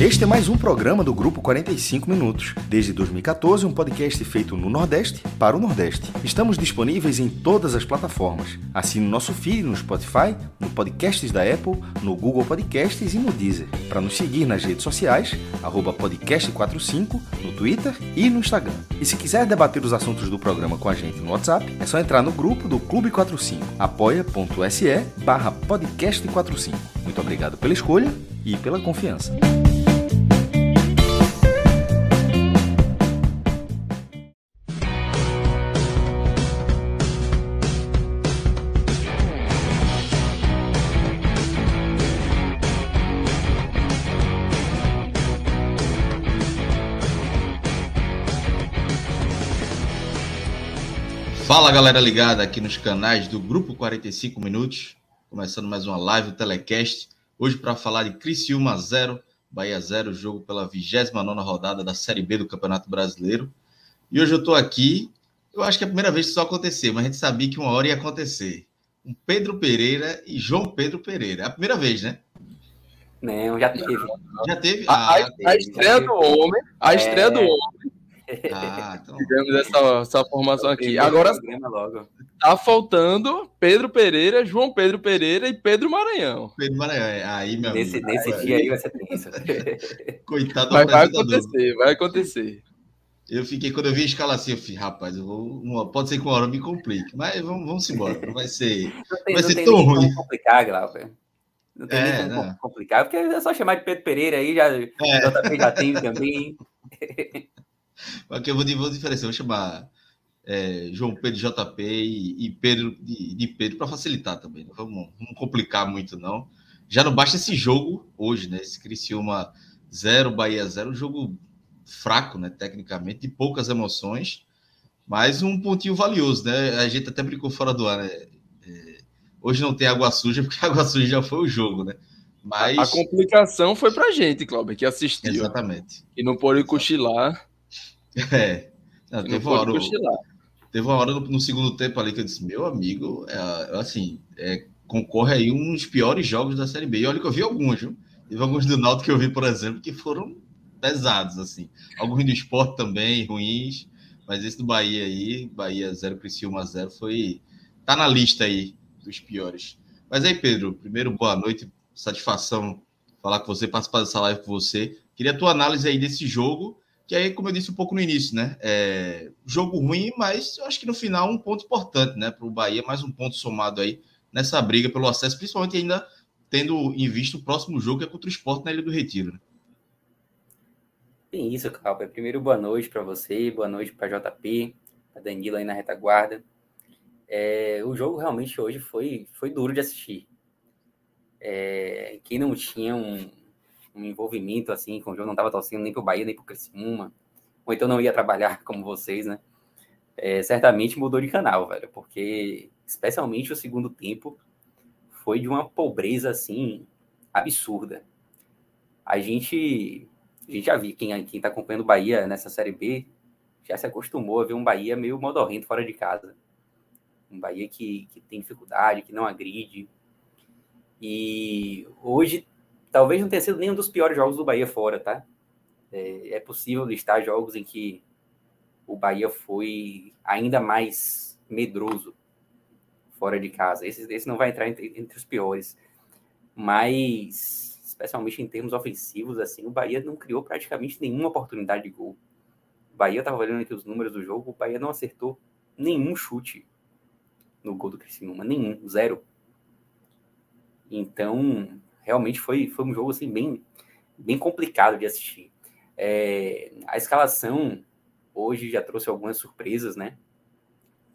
Este é mais um programa do Grupo 45 Minutos. Desde 2014, um podcast feito no Nordeste para o Nordeste. Estamos disponíveis em todas as plataformas. Assine nosso feed no Spotify, no Podcasts da Apple, no Google Podcasts e no Deezer. Para nos seguir nas redes sociais, podcast45 no Twitter e no Instagram. E se quiser debater os assuntos do programa com a gente no WhatsApp, é só entrar no grupo do Clube 45, apoia.se barra podcast45. Muito obrigado pela escolha e pela confiança. Fala galera ligada aqui nos canais do Grupo 45 Minutos, começando mais uma live, o Telecast, hoje para falar de Criciúma 0, Bahia 0, jogo pela 29 rodada da Série B do Campeonato Brasileiro. E hoje eu estou aqui, eu acho que é a primeira vez que isso aconteceu, mas a gente sabia que uma hora ia acontecer. Um Pedro Pereira e João Pedro Pereira, é a primeira vez, né? Não, já teve. Já teve? Ah, a, a, ah, estreia do homem, a estreia é... do homem ah, então... essa, essa formação aqui. Agora tá faltando Pedro Pereira, João Pedro Pereira e Pedro Maranhão. Pedro Maranhão, é, aí, meu Nesse, amigo, nesse aí, dia aí vai ser tenso. Coitado do vai acontecer, vai acontecer. Eu fiquei, quando eu vi a escalação, eu fiquei rapaz, eu vou, uma, pode ser que uma hora me complique, mas vamos, vamos embora, não vai ser, não tem, vai não ser tão ruim. complicar, Glauber. Não tem é, nem como complicar, porque é só chamar de Pedro Pereira aí, já, é. já tem tá também. Aqui eu vou, vou diferenciar, vou chamar é, João Pedro JP e, e Pedro de, de Pedro para facilitar também. Não vamos, vamos, complicar muito, não. Já não basta esse jogo hoje, né? Esse Criciúma 0, Bahia 0, um jogo fraco, né? Tecnicamente, de poucas emoções, mas um pontinho valioso, né? A gente até brincou fora do ar, né? É, hoje não tem água suja, porque água suja já foi o jogo, né? Mas... A complicação foi pra gente, Cláudio, que assistiu. Exatamente. E não pôde cochilar É. Ah, não, teve, não uma hora, teve uma hora no, no, segundo tempo ali que eu disse, meu amigo, é, assim, é, concorre aí uns piores jogos da Série B. E olha que eu vi alguns, viu? Teve alguns do Náutico que eu vi, por exemplo, que foram pesados, assim. Alguns do esporte também, ruins. Mas esse do Bahia aí, Bahia 0, Criciúma 0, foi... Tá na lista aí dos piores. Mas aí, Pedro, primeiro, boa noite. Satisfação falar com você, participar dessa live com você. Queria a tua análise aí desse jogo que aí, como eu disse um pouco no início, né? É, jogo ruim, mas eu acho que no final um ponto importante, né? Para o Bahia, mais um ponto somado aí nessa briga pelo acesso, principalmente ainda tendo em vista o próximo jogo que é contra o Esporte na Ilha do Retiro. Né? Bem, isso, Calpa. Primeiro, boa noite para você, boa noite para JP, a Danilo aí na retaguarda. É, o jogo realmente hoje foi, foi duro de assistir. É, quem não tinha um, um envolvimento assim com o jogo, não estava torcendo nem para o Bahia, nem para o Criciúma, ou então não ia trabalhar como vocês, né? É, certamente mudou de canal, velho, porque especialmente o segundo tempo foi de uma pobreza assim absurda. A gente, a gente já viu quem quem tá acompanhando o Bahia nessa série B já se acostumou a ver um Bahia meio modorrento fora de casa. Um Bahia que, que tem dificuldade, que não agride. E hoje Talvez não tenha sido nenhum dos piores jogos do Bahia fora, tá? É, é possível listar jogos em que o Bahia foi ainda mais medroso fora de casa. Esse, esse não vai entrar entre, entre os piores. Mas especialmente em termos ofensivos, assim, o Bahia não criou praticamente nenhuma oportunidade de gol. O Bahia estava olhando aqui os números do jogo, o Bahia não acertou nenhum chute no gol do Criciúma, nenhum, zero. Então, realmente foi, foi um jogo assim, bem, bem complicado de assistir. É, a escalação hoje já trouxe algumas surpresas, né?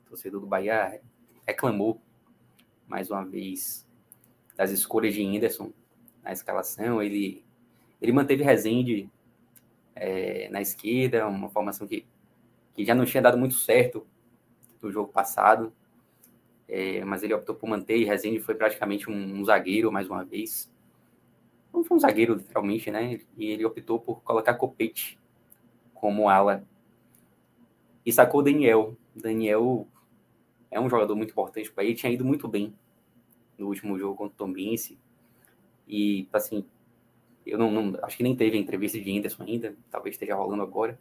O torcedor do Bahia reclamou mais uma vez das escolhas de Henderson na escalação. Ele, ele manteve Rezende é, na esquerda, uma formação que, que já não tinha dado muito certo no jogo passado, é, mas ele optou por manter e Rezende foi praticamente um, um zagueiro mais uma vez não foi um zagueiro, literalmente, né? E ele optou por colocar Copete como ala. E sacou o Daniel. Daniel é um jogador muito importante para ele, tinha ido muito bem no último jogo contra o Tombense. E, assim, eu não, não, acho que nem teve a entrevista de Anderson ainda, talvez esteja rolando agora.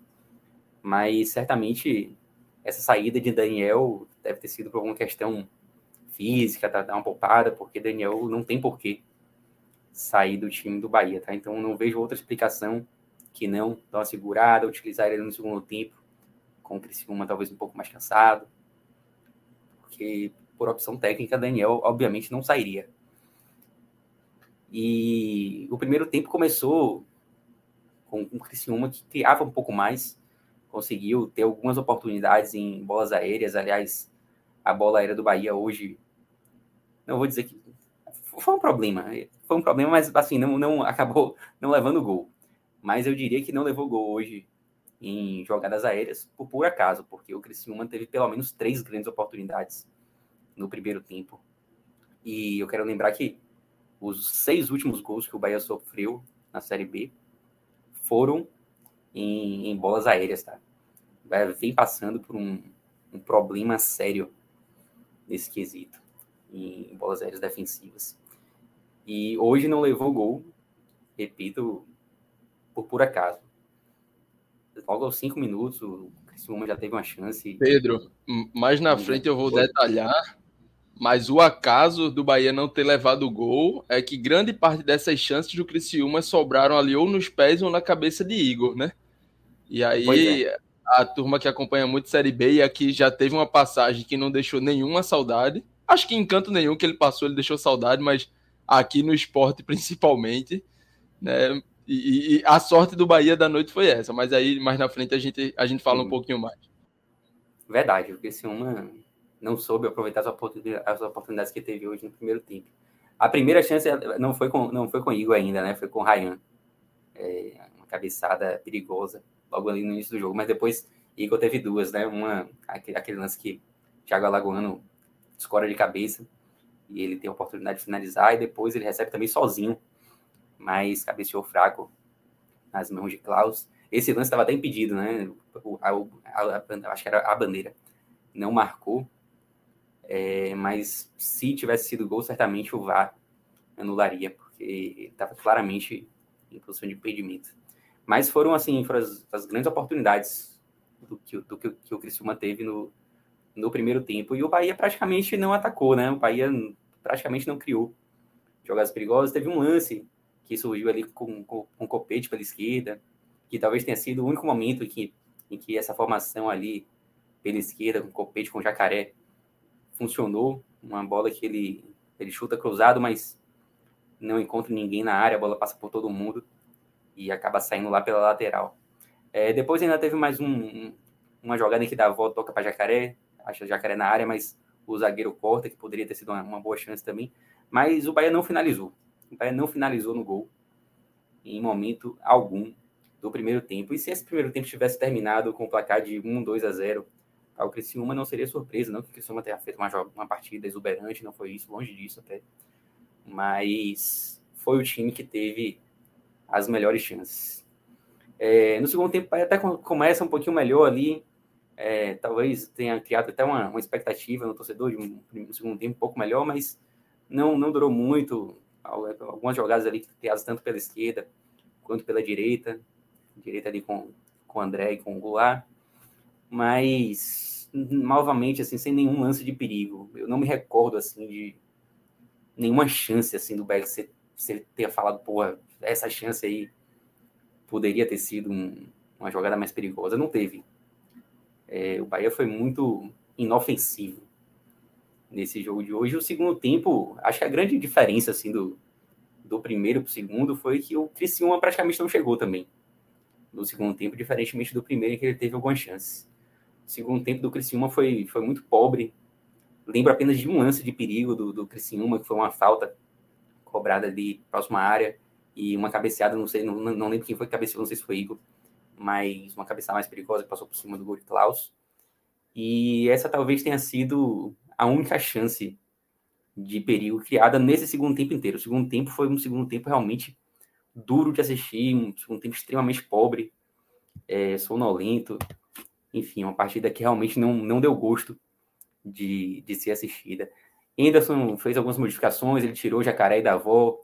Mas certamente essa saída de Daniel deve ter sido por alguma questão física, tá, dar uma poupada, porque Daniel não tem porquê sair do time do Bahia, tá? Então não vejo outra explicação que não dar uma segurada, utilizar ele no segundo tempo, com o Criciúma talvez um pouco mais cansado, porque por opção técnica, Daniel obviamente não sairia. E o primeiro tempo começou com o Criciúma que criava um pouco mais, conseguiu ter algumas oportunidades em bolas aéreas, aliás, a bola aérea do Bahia hoje, não vou dizer que foi um problema, foi um problema, mas assim, não, não acabou não levando gol. Mas eu diria que não levou gol hoje em jogadas aéreas por puro acaso, porque o Criciúma teve pelo menos três grandes oportunidades no primeiro tempo. E eu quero lembrar que os seis últimos gols que o Bahia sofreu na Série B foram em, em bolas aéreas, tá? O Bahia vem passando por um, um problema sério nesse quesito, em bolas aéreas defensivas. E hoje não levou gol, repito, por por acaso. Logo aos cinco minutos, o Criciúma já teve uma chance. Pedro, mais na frente eu vou detalhar, mas o acaso do Bahia não ter levado gol é que grande parte dessas chances do Criciúma sobraram ali ou nos pés ou na cabeça de Igor, né? E aí é. a turma que acompanha muito Série B e aqui já teve uma passagem que não deixou nenhuma saudade. Acho que encanto nenhum que ele passou, ele deixou saudade, mas aqui no esporte principalmente, né? E, e, a sorte do Bahia da noite foi essa, mas aí mais na frente a gente, a gente fala Sim. um pouquinho mais. Verdade, porque se uma não soube aproveitar as oportunidades, as oportunidades que teve hoje no primeiro tempo. A primeira chance não foi com não foi com Igor ainda, né? Foi com Ryan. É, uma cabeçada perigosa logo ali no início do jogo, mas depois Igor teve duas, né? Uma aquele, aquele lance que Thiago Alagoano escora de cabeça e ele tem a oportunidade de finalizar, e depois ele recebe também sozinho, mas cabeceou fraco nas mãos de Klaus. Esse lance estava até impedido, né? O, a, a, a, acho que era a bandeira. Não marcou, é, mas se tivesse sido gol, certamente o VAR anularia, porque estava claramente em posição de impedimento. Mas foram, assim, foram as, as grandes oportunidades do que, do que, que o Criciúma teve no, no primeiro tempo. E o Bahia praticamente não atacou, né? O Bahia praticamente não criou jogadas perigosas. Teve um lance que surgiu ali com, com, com um copete pela esquerda, que talvez tenha sido o único momento em que, em que essa formação ali pela esquerda, com copete, com jacaré, funcionou. Uma bola que ele, ele chuta cruzado, mas não encontra ninguém na área, a bola passa por todo mundo e acaba saindo lá pela lateral. É, depois ainda teve mais um, uma jogada em que Davó toca para Jacaré, acha Jacaré na área, mas o zagueiro Corta, que poderia ter sido uma, uma boa chance também. Mas o Bahia não finalizou. O Bahia não finalizou no gol em momento algum do primeiro tempo. E se esse primeiro tempo tivesse terminado com o placar de 1, 2 a 0 ao Criciúma, não seria surpresa, não que o Criciúma tenha feito uma, uma partida exuberante, não foi isso, longe disso até. Mas foi o time que teve as melhores chances. É, no segundo tempo, até começa um pouquinho melhor ali, é, talvez tenha criado até uma, uma expectativa no torcedor de um, um, segundo tempo um pouco melhor, mas não, não durou muito. Algumas jogadas ali criadas tanto pela esquerda quanto pela direita, direita ali com, com o André e com o Goulart, mas novamente, assim, sem nenhum lance de perigo. Eu não me recordo, assim, de nenhuma chance, assim, do Berg ser, ter falado, pô, essa chance aí poderia ter sido um, uma jogada mais perigosa. Não teve. É, o Bahia foi muito inofensivo nesse jogo de hoje. O segundo tempo, acho que a grande diferença assim do, do primeiro para o segundo foi que o Criciúma praticamente não chegou também no segundo tempo, diferentemente do primeiro em que ele teve algumas chances. O segundo tempo do Criciúma foi, foi muito pobre. Lembro apenas de um lance de perigo do, do Criciúma, que foi uma falta cobrada ali próxima área e uma cabeceada, não sei, não, não lembro quem foi que cabeceou, não sei se foi Igor, mais uma cabeça mais perigosa que passou por cima do gol de Klaus. E essa talvez tenha sido a única chance de perigo criada nesse segundo tempo inteiro. O segundo tempo foi um segundo tempo realmente duro de assistir, um segundo tempo extremamente pobre, é, sonolento. Enfim, uma partida que realmente não, não deu gosto de, de ser assistida. Anderson fez algumas modificações, ele tirou o Jacaré da avó,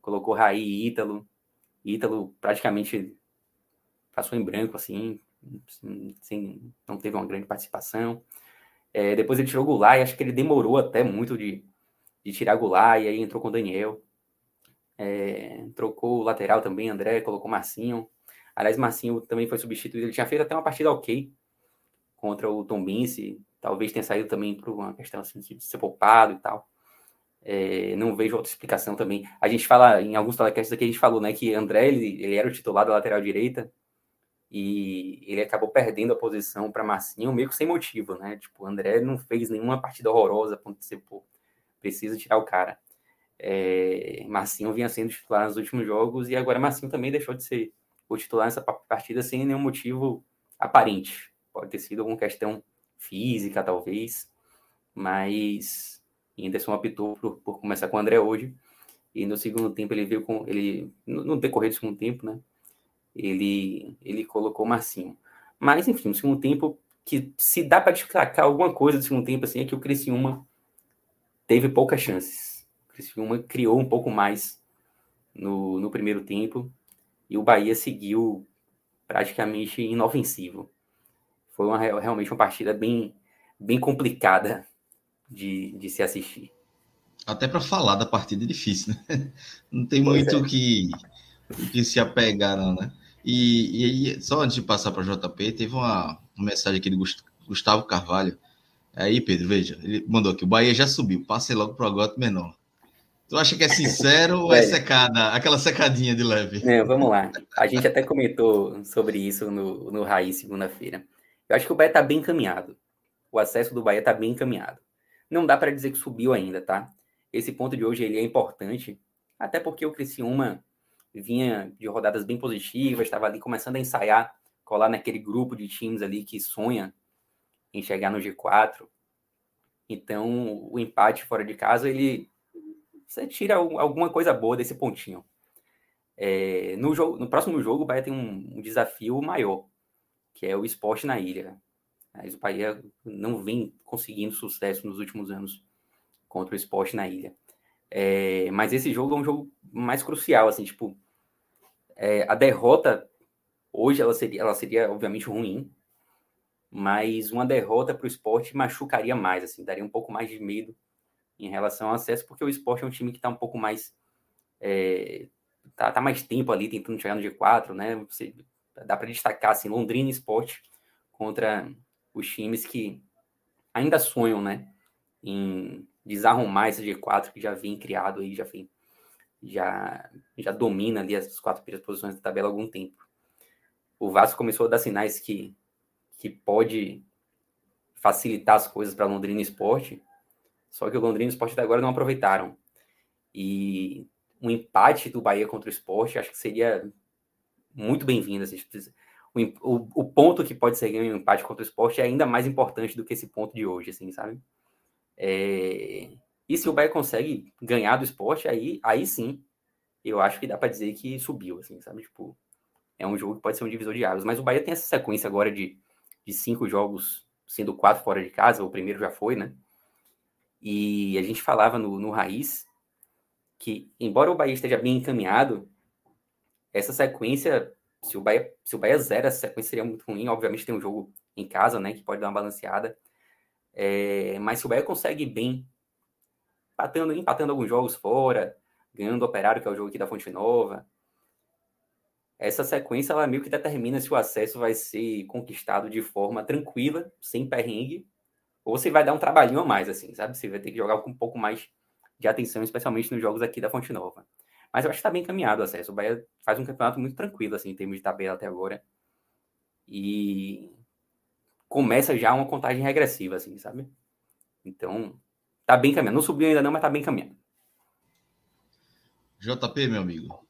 colocou Raí e Ítalo. Ítalo praticamente passou em branco, assim, sem, não teve uma grande participação. É, depois ele tirou Goulart, e acho que ele demorou até muito de, de tirar Goulart, e aí entrou com o Daniel. É, trocou o lateral também, André, colocou Marcinho. Aliás, Marcinho também foi substituído, ele tinha feito até uma partida ok contra o Tombense, talvez tenha saído também por uma questão assim, de ser poupado e tal. É, não vejo outra explicação também. A gente fala, em alguns telecasts aqui, a gente falou né, que André ele, ele era o titular da lateral direita, e ele acabou perdendo a posição para Marcinho, meio que sem motivo, né? Tipo, o André não fez nenhuma partida horrorosa, ponto de ser, pô, precisa tirar o cara. É, Marcinho vinha sendo titular nos últimos jogos e agora Marcinho também deixou de ser o titular nessa partida sem nenhum motivo aparente. Pode ter sido alguma questão física, talvez, mas Anderson optou por, por começar com o André hoje. E no segundo tempo ele veio com. ele No, no decorrer do segundo tempo, né? ele, ele colocou o Marcinho. Mas, enfim, no segundo tempo, que se dá para destacar alguma coisa do segundo tempo, assim, é que o Criciúma teve poucas chances. O Criciúma criou um pouco mais no, no primeiro tempo e o Bahia seguiu praticamente inofensivo. Foi uma, realmente uma partida bem, bem complicada de, de se assistir. Até para falar da partida é difícil, né? Não tem pois muito é. o é. que, que se apegar, não, né? E, e só antes de passar para JP, teve uma, uma, mensagem aqui do Gustavo Carvalho. É aí, Pedro, veja, ele mandou aqui: o Bahia já subiu, passei logo para o Agoto Menor. Tu acha que é sincero ou é, é secada? Aquela secadinha de leve. Não, vamos lá. A gente até comentou sobre isso no, no Raiz segunda-feira. Eu acho que o Bahia está bem encaminhado. O acesso do Bahia está bem encaminhado. Não dá para dizer que subiu ainda, tá? Esse ponto de hoje ele é importante, até porque o Criciúma vinha de rodadas bem positivas, estava ali começando a ensaiar, colar naquele grupo de times ali que sonha em chegar no G4. Então, o empate fora de casa, ele você tira alguma coisa boa desse pontinho. É, no, jogo, no próximo jogo, o Bahia tem um, um desafio maior, que é o esporte na ilha. Mas o Bahia não vem conseguindo sucesso nos últimos anos contra o esporte na ilha. É, mas esse jogo é um jogo mais crucial, assim, tipo, é, a derrota hoje ela seria, ela seria obviamente ruim, mas uma derrota para o esporte machucaria mais, assim, daria um pouco mais de medo em relação ao acesso, porque o esporte é um time que está um pouco mais. É, tá, tá, mais tempo ali tentando chegar no G4, né? Você, dá para destacar assim, Londrina Esporte contra os times que ainda sonham, né? Em desarrumar esse G4 que já vem criado aí, já vem já, já domina ali as quatro primeiras posições da tabela há algum tempo. O Vasco começou a dar sinais que, que pode facilitar as coisas para Londrina Esporte, só que o Londrina Esporte até agora não aproveitaram. E um empate do Bahia contra o Esporte acho que seria muito bem-vindo. Assim, tipo, o, o, o, ponto que pode ser ganho em um empate contra o Esporte é ainda mais importante do que esse ponto de hoje, assim, sabe? É, e se o Bahia consegue ganhar do esporte, aí, aí sim, eu acho que dá para dizer que subiu, assim, sabe? Tipo, é um jogo que pode ser um divisor de águas. Mas o Bahia tem essa sequência agora de, de cinco jogos, sendo quatro fora de casa, o primeiro já foi, né? E a gente falava no, no Raiz que, embora o Bahia esteja bem encaminhado, essa sequência, se o Bahia, se o Bahia zera, essa sequência seria muito ruim. Obviamente tem um jogo em casa, né, que pode dar uma balanceada. É, mas se o Bahia consegue bem empatando, empatando alguns jogos fora, ganhando o Operário, que é o jogo aqui da Fonte Nova. Essa sequência ela meio que determina se o acesso vai ser conquistado de forma tranquila, sem perrengue, ou se vai dar um trabalhinho a mais, assim, sabe? Você vai ter que jogar com um pouco mais de atenção, especialmente nos jogos aqui da Fonte Nova. Mas eu acho que está bem encaminhado o acesso. O Bahia faz um campeonato muito tranquilo, assim, em termos de tabela até agora. E começa já uma contagem regressiva, assim, sabe? Então, Tá bem caminhando. Não subiu ainda não, mas tá bem caminhando. JP, meu amigo,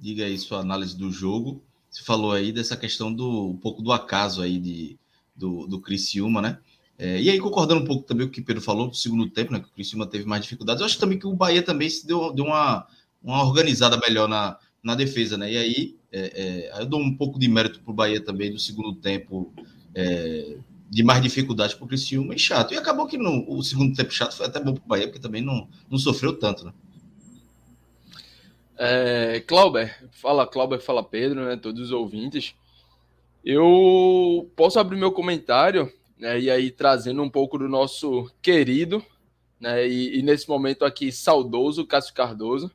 diga aí sua análise do jogo. Você falou aí dessa questão do um pouco do acaso aí de, do, do Criciúma, né? É, e aí, concordando um pouco também com o que o Pedro falou, do segundo tempo, né? Que o Criciúma teve mais dificuldades. Eu acho também que o Bahia também se deu, deu uma, uma organizada melhor na, na defesa, né? E aí, é, é, eu dou um pouco de mérito para o Bahia também do segundo tempo, é, de mais dificuldades para o Criciúma e chato. E acabou que no o segundo tempo chato foi até bom para o Bahia, porque também não, não sofreu tanto, né? É, Clauber, fala Clauber, fala Pedro, né? Todos os ouvintes. Eu posso abrir meu comentário, né? E aí trazendo um pouco do nosso querido, né? E, e nesse momento aqui saudoso Cássio Cardoso,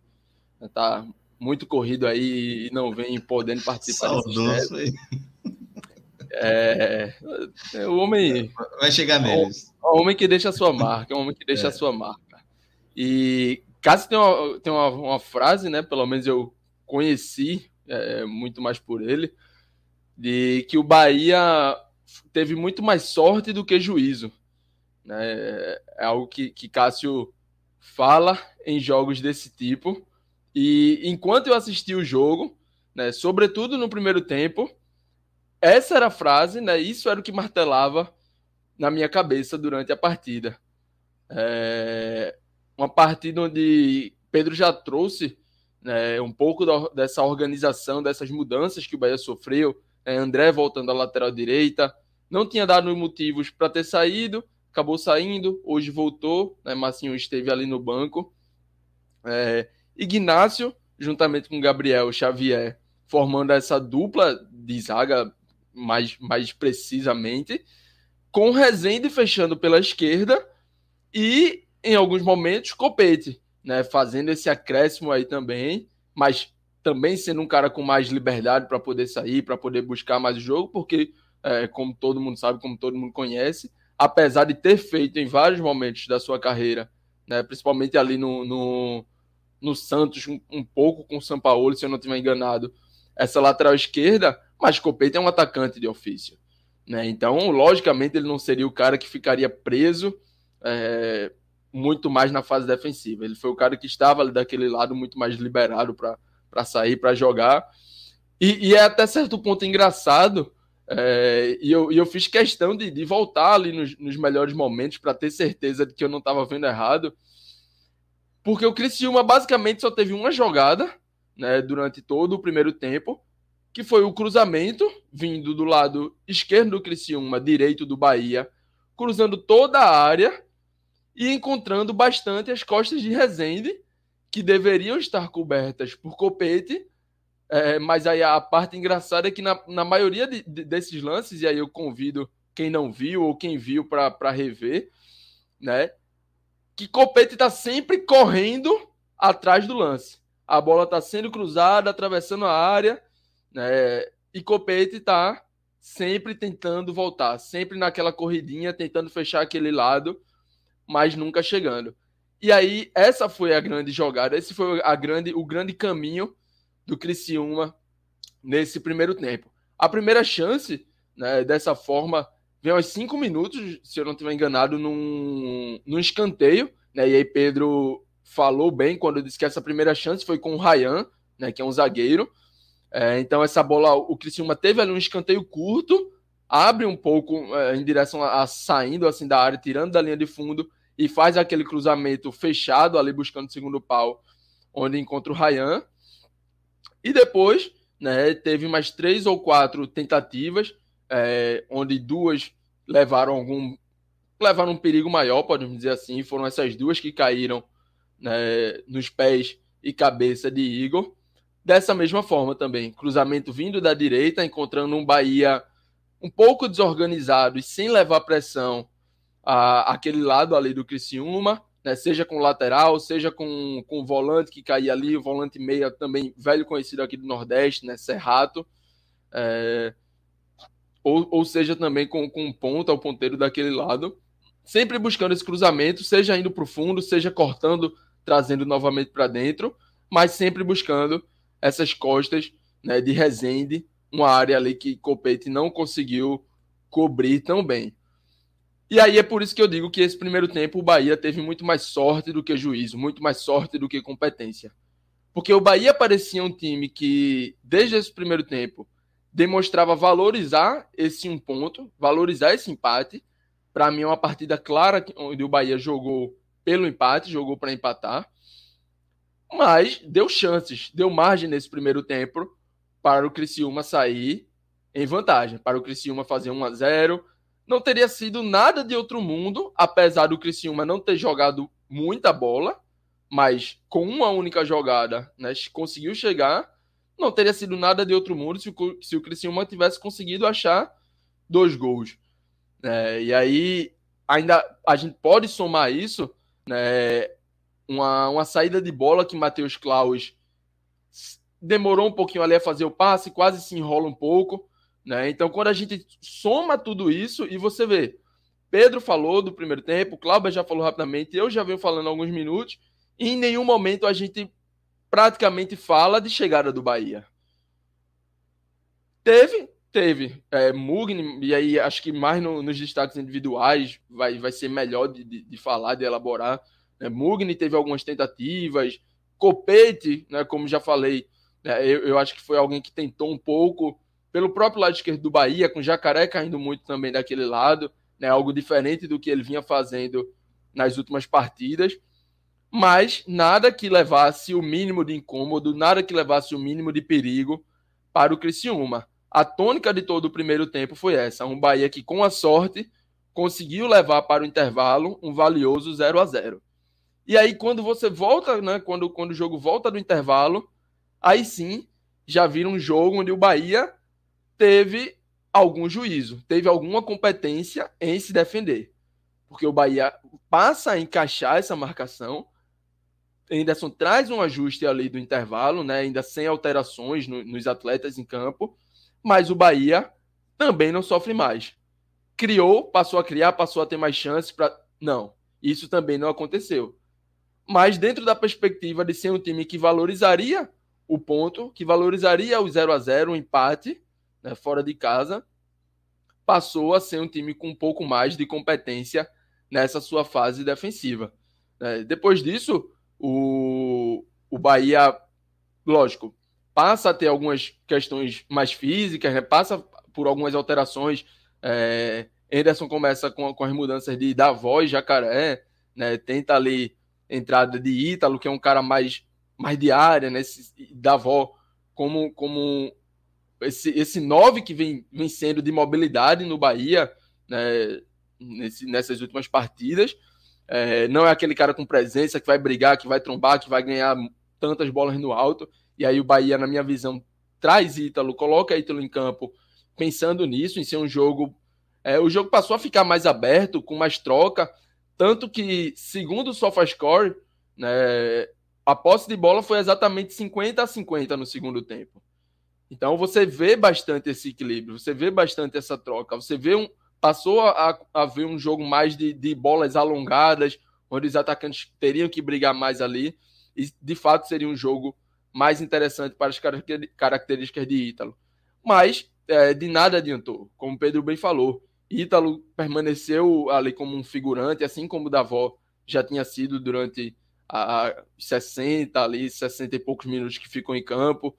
né, tá muito corrido aí e não vem podendo participar. Saudoso. É, é, o homem. Vai chegar é neles. O, é o homem que deixa a sua marca, o homem que deixa é. a sua marca. E caso tenha, uma, tenha uma, uma frase, né? Pelo menos eu conheci é, muito mais por ele, de que o Bahia teve muito mais sorte do que juízo. Né? É algo que, que Cássio fala em jogos desse tipo. E enquanto eu assisti o jogo, né, sobretudo no primeiro tempo, essa era a frase, né? Isso era o que martelava na minha cabeça durante a partida. É... Uma partida onde Pedro já trouxe né, um pouco dessa organização, dessas mudanças que o Bahia sofreu. Né? André voltando à lateral direita. Não tinha dado motivos para ter saído, acabou saindo, hoje voltou. Né? Massinho esteve ali no banco. É... Ignacio, juntamente com Gabriel Xavier, formando essa dupla de zaga mais, mais precisamente, com Rezende fechando pela esquerda e, em alguns momentos, Copete, né, fazendo esse acréscimo aí também, mas também sendo um cara com mais liberdade para poder sair, para poder buscar mais jogo, porque, é, como todo mundo sabe, como todo mundo conhece, apesar de ter feito em vários momentos da sua carreira, né, principalmente ali no, no, no Santos, um, um pouco com o São Paulo, se eu não estiver enganado, essa lateral esquerda, mas Copete é um atacante de ofício. Né? Então, logicamente, ele não seria o cara que ficaria preso é, muito mais na fase defensiva. Ele foi o cara que estava ali daquele lado muito mais liberado para sair, para jogar. E, e, é até certo ponto engraçado. É, e, eu, e eu fiz questão de, de voltar ali nos, nos melhores momentos para ter certeza de que eu não estava vendo errado. Porque o Criciúma basicamente só teve uma jogada né, durante todo o primeiro tempo que foi o cruzamento vindo do lado esquerdo do Criciúma, direito do Bahia, cruzando toda a área e encontrando bastante as costas de Rezende, que deveriam estar cobertas por copete, é, mas aí a parte engraçada é que na, na maioria de, de, desses lances, e aí eu convido quem não viu ou quem viu para rever, né? Que Copete está sempre correndo atrás do lance. A bola está sendo cruzada, atravessando a área, né, e Copete está sempre tentando voltar, sempre naquela corridinha, tentando fechar aquele lado, mas nunca chegando. E aí, essa foi a grande jogada, esse foi a grande, o grande caminho do Criciúma nesse primeiro tempo. A primeira chance, né, dessa forma, vem aos cinco minutos, se eu não estiver enganado, num, num escanteio, né, e aí Pedro falou bem quando disse que essa primeira chance foi com o Ryan, né, que é um zagueiro, é, então, essa bola, o Criciúma teve ali um escanteio curto, abre um pouco é, em direção a, a, saindo assim da área, tirando da linha de fundo e faz aquele cruzamento fechado ali buscando o segundo pau, onde encontra o Ryan. E depois, né, teve mais três ou quatro tentativas, é, onde duas levaram algum levaram um perigo maior, podemos dizer assim, foram essas duas que caíram né, nos pés e cabeça de Igor dessa mesma forma também. Cruzamento vindo da direita, encontrando um Bahia um pouco desorganizado e sem levar pressão a, aquele lado ali do Criciúma, né? seja com lateral, seja com, com o volante que caía ali, o volante meia também velho conhecido aqui do Nordeste, né? Serrato. É... Ou, ou seja também com, com ponta, o ponteiro daquele lado, sempre buscando esse cruzamento, seja indo para o fundo, seja cortando, trazendo novamente para dentro, mas sempre buscando essas costas né, de Rezende, uma área ali que Copete não conseguiu cobrir tão bem. E aí é por isso que eu digo que esse primeiro tempo o Bahia teve muito mais sorte do que juízo, muito mais sorte do que competência. Porque o Bahia parecia um time que, desde esse primeiro tempo, demonstrava valorizar esse um ponto, valorizar esse empate. Para mim, é uma partida clara onde o Bahia jogou pelo empate, jogou para empatar mas deu chances, deu margem nesse primeiro tempo para o Criciúma sair em vantagem, para o Criciúma fazer 1 a 0. Não teria sido nada de outro mundo, apesar do Criciúma não ter jogado muita bola, mas com uma única jogada, né, conseguiu chegar. Não teria sido nada de outro mundo se o, se o Criciúma tivesse conseguido achar dois gols. É, e aí ainda a gente pode somar isso, né, uma, uma saída de bola que Matheus Klaus demorou um pouquinho ali a fazer o passe, quase se enrola um pouco. Né? Então, quando a gente soma tudo isso e você vê, Pedro falou do primeiro tempo, Cláudio já falou rapidamente, eu já venho falando alguns minutos, e em nenhum momento a gente praticamente fala de chegada do Bahia. Teve, teve. É, Mugni, e aí acho que mais no, nos destaques individuais vai, vai ser melhor de, de, de falar, de elaborar né? Mugni teve algumas tentativas, Copete, né, como já falei, né, eu, eu, acho que foi alguém que tentou um pouco pelo próprio lado esquerdo do Bahia, com Jacaré caindo muito também daquele lado, né, algo diferente do que ele vinha fazendo nas últimas partidas, mas nada que levasse o mínimo de incômodo, nada que levasse o mínimo de perigo para o Criciúma. A tônica de todo o primeiro tempo foi essa, um Bahia que com a sorte conseguiu levar para o intervalo um valioso 0 a 0. E aí, quando você volta, né? Quando, quando o jogo volta do intervalo, aí sim já vira um jogo onde o Bahia teve algum juízo, teve alguma competência em se defender. Porque o Bahia passa a encaixar essa marcação. Henderson traz um ajuste ali do intervalo, né? Ainda sem alterações no, nos atletas em campo, mas o Bahia também não sofre mais. Criou, passou a criar, passou a ter mais chances para não. Isso também não aconteceu mas dentro da perspectiva de ser um time que valorizaria o ponto, que valorizaria o 0 a 0 o empate, né, fora de casa, passou a ser um time com um pouco mais de competência nessa sua fase defensiva. Né. Depois disso, o, o Bahia, lógico, passa a ter algumas questões mais físicas, né, passa por algumas alterações. É, Anderson começa com, com as mudanças de dar voz, jacaré, né, tenta ali entrada de Ítalo, que é um cara mais, mais de área, né? Da avó, como, como esse, esse nove que vem, vem sendo de mobilidade no Bahia, né? Nesse, nessas últimas partidas. É, não é aquele cara com presença que vai brigar, que vai trombar, que vai ganhar tantas bolas no alto. E aí o Bahia, na minha visão, traz Ítalo, coloca Ítalo em campo, pensando nisso, em ser um jogo. É, o jogo passou a ficar mais aberto, com mais troca. Tanto que, segundo o SofaScore, né, a posse de bola foi exatamente 50 a 50 no segundo tempo. Então você vê bastante esse equilíbrio, você vê bastante essa troca, você vê um passou a, a ver um jogo mais de, de bolas alongadas, onde os atacantes teriam que brigar mais ali, e de fato seria um jogo mais interessante para as características de Ítalo. Mas é, de nada adiantou, como Pedro bem falou. Ítalo permaneceu ali como um figurante, assim como o Davó já tinha sido durante a 60 ali, 60 e poucos minutos que ficou em campo,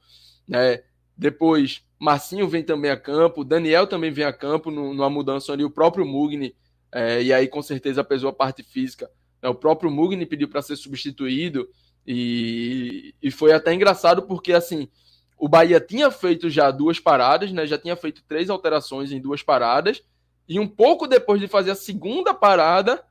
né? Depois, Marcinho vem também a campo, Daniel também vem a campo no, numa mudança ali, o próprio Mugni, é, e aí com certeza pesou a parte física. Né? O próprio Mugni pediu para ser substituído, e, e foi até engraçado porque, assim, o Bahia tinha feito já duas paradas, né? já tinha feito três alterações em duas paradas, e um pouco depois de fazer a segunda parada,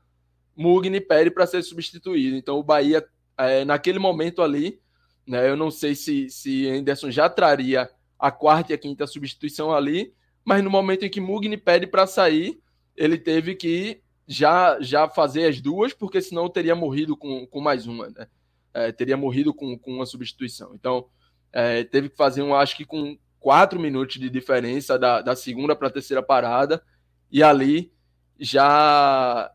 Mugni pede para ser substituído. Então o Bahia, é, naquele momento ali, né, eu não sei se, se Anderson já traria a quarta e a quinta substituição ali, mas no momento em que Mugni pede para sair, ele teve que já já fazer as duas, porque senão teria morrido com, com mais uma, né? É, teria morrido com, com uma substituição. Então, é, teve que fazer um, acho que com quatro minutos de diferença da, da segunda para a terceira parada e ali já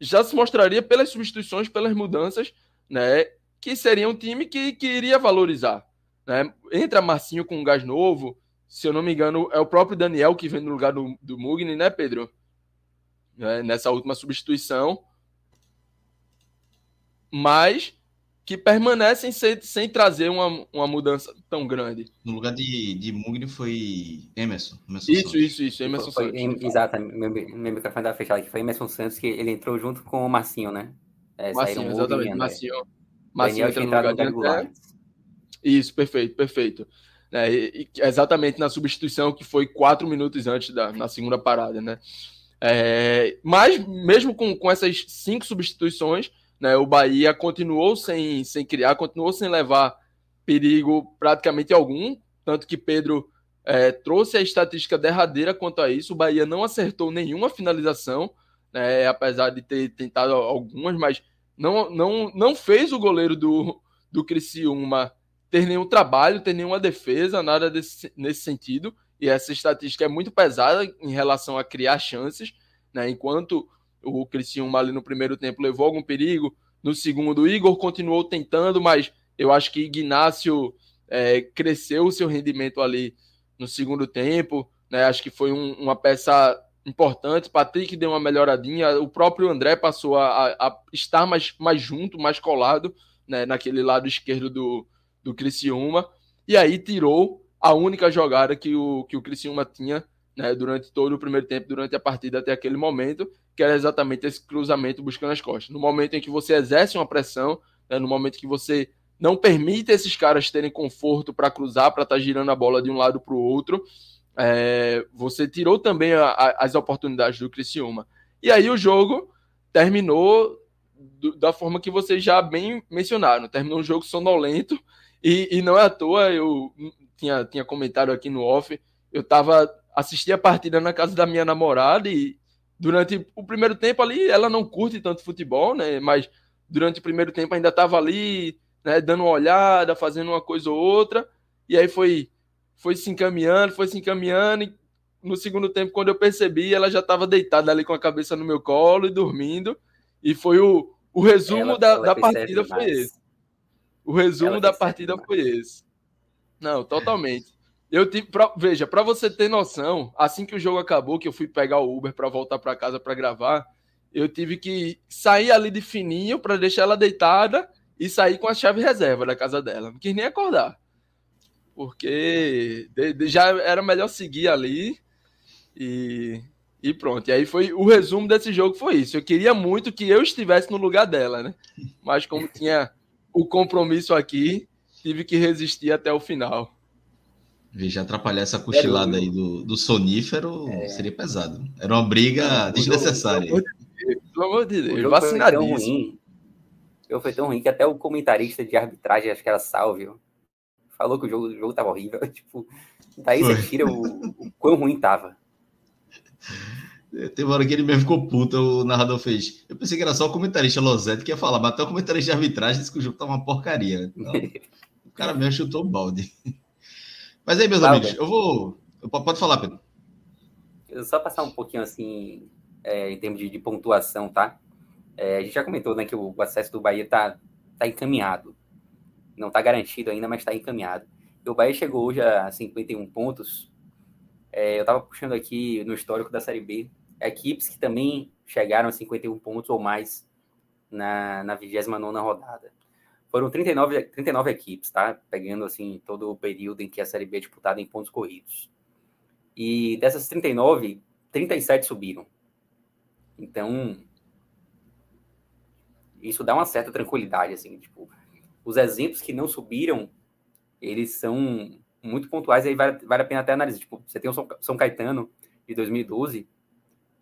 já se mostraria pelas substituições, pelas mudanças, né, que seria um time que, que iria valorizar. Né? Entra Marcinho com um gás novo, se eu não me engano, é o próprio Daniel que vem no lugar do, do Mugni, né, Pedro? Né, nessa última substituição. Mas que permanecem sem, sem trazer uma, uma mudança tão grande. No lugar de, de Mugni foi Emerson. Emerson isso, Santos. isso, isso, Emerson foi, Santos. Em, exatamente, meu, meu microfone estava fechado aqui, foi Emerson Santos que ele entrou junto com o Marcinho, né? É, Marcinho, exatamente, Mugni, Marcinho. Marcinho entrou no lugar de André. Isso, perfeito, perfeito. É, exatamente na substituição que foi quatro minutos antes da na segunda parada, né? É, mas mesmo com, com essas cinco substituições, né? O Bahia continuou sem, sem criar, continuou sem levar perigo praticamente algum, tanto que Pedro é, trouxe a estatística derradeira quanto a isso. O Bahia não acertou nenhuma finalização, né? apesar de ter tentado algumas, mas não, não, não fez o goleiro do, do Criciúma ter nenhum trabalho, ter nenhuma defesa, nada desse, nesse sentido. E essa estatística é muito pesada em relação a criar chances, né? enquanto o Criciúma ali no primeiro tempo levou algum perigo, no segundo o Igor continuou tentando, mas eu acho que Ignacio é, cresceu o seu rendimento ali no segundo tempo, né? Acho que foi um, uma peça importante. Patrick deu uma melhoradinha, o próprio André passou a, a, a estar mais, mais junto, mais colado, né? Naquele lado esquerdo do, do Criciúma, e aí tirou a única jogada que o, que o Criciúma tinha né, durante todo o primeiro tempo, durante a partida até aquele momento, que era exatamente esse cruzamento buscando as costas. No momento em que você exerce uma pressão, né, no momento que você não permite esses caras terem conforto para cruzar, para estar tá girando a bola de um lado para o outro, é, você tirou também a, a, as oportunidades do Criciúma. E aí o jogo terminou do, da forma que vocês já bem mencionaram. Terminou um jogo sonolento e, e não é à toa, eu tinha, tinha comentado aqui no off, eu estava assisti a partida na casa da minha namorada e durante o primeiro tempo ali ela não curte tanto futebol, né? Mas durante o primeiro tempo ainda estava ali, né, dando uma olhada, fazendo uma coisa ou outra, e aí foi foi se encaminhando, foi se encaminhando e no segundo tempo quando eu percebi, ela já estava deitada ali com a cabeça no meu colo e dormindo, e foi o, o resumo ela, da, ela da partida foi esse. O resumo ela da partida foi esse. Não, totalmente. Eu tive, pra, veja, para você ter noção, assim que o jogo acabou, que eu fui pegar o Uber para voltar para casa para gravar, eu tive que sair ali de fininho para deixar ela deitada e sair com a chave reserva da casa dela. Não quis nem acordar. Porque de, de, já era melhor seguir ali e, e pronto. E aí foi o resumo desse jogo foi isso. Eu queria muito que eu estivesse no lugar dela, né? Mas como tinha o compromisso aqui, tive que resistir até o final. Veja, atrapalhar essa cochilada aí do, do sonífero é. seria pesado. Era uma briga desnecessária. pelo amor de Deus, vacinadíssimo. Ruim. O jogo foi tão ruim que até o comentarista de arbitragem, acho que era Salvio, falou que o jogo, o jogo tava horrível. Tipo, daí foi. você tira o, o quão ruim tava. Teve uma hora que ele mesmo ficou puto, o narrador fez. Eu pensei que era só o comentarista Lozeto que ia falar, mas até o comentarista de arbitragem disse que o jogo tava uma porcaria. Então, o cara mesmo chutou o balde. Mas aí, meus amigos, eu vou. pode falar, Pedro. Só passar um pouquinho assim, é, em termos de, de pontuação, tá? É, a gente já comentou né, que o acesso do Bahia está tá encaminhado. Não está garantido ainda, mas está encaminhado. E o Bahia chegou hoje a 51 pontos. É, eu estava puxando aqui no histórico da Série B equipes que também chegaram a 51 pontos ou mais na, na 29 rodada. Foram 39, 39 equipes, tá? Pegando, assim, todo o período em que a Série B é disputada em pontos corridos. E dessas 39, 37 subiram. Então, isso dá uma certa tranquilidade, assim, tipo, os exemplos que não subiram, eles são muito pontuais, aí vale, vale a pena até analisar. Tipo, você tem o São Caetano de 2012,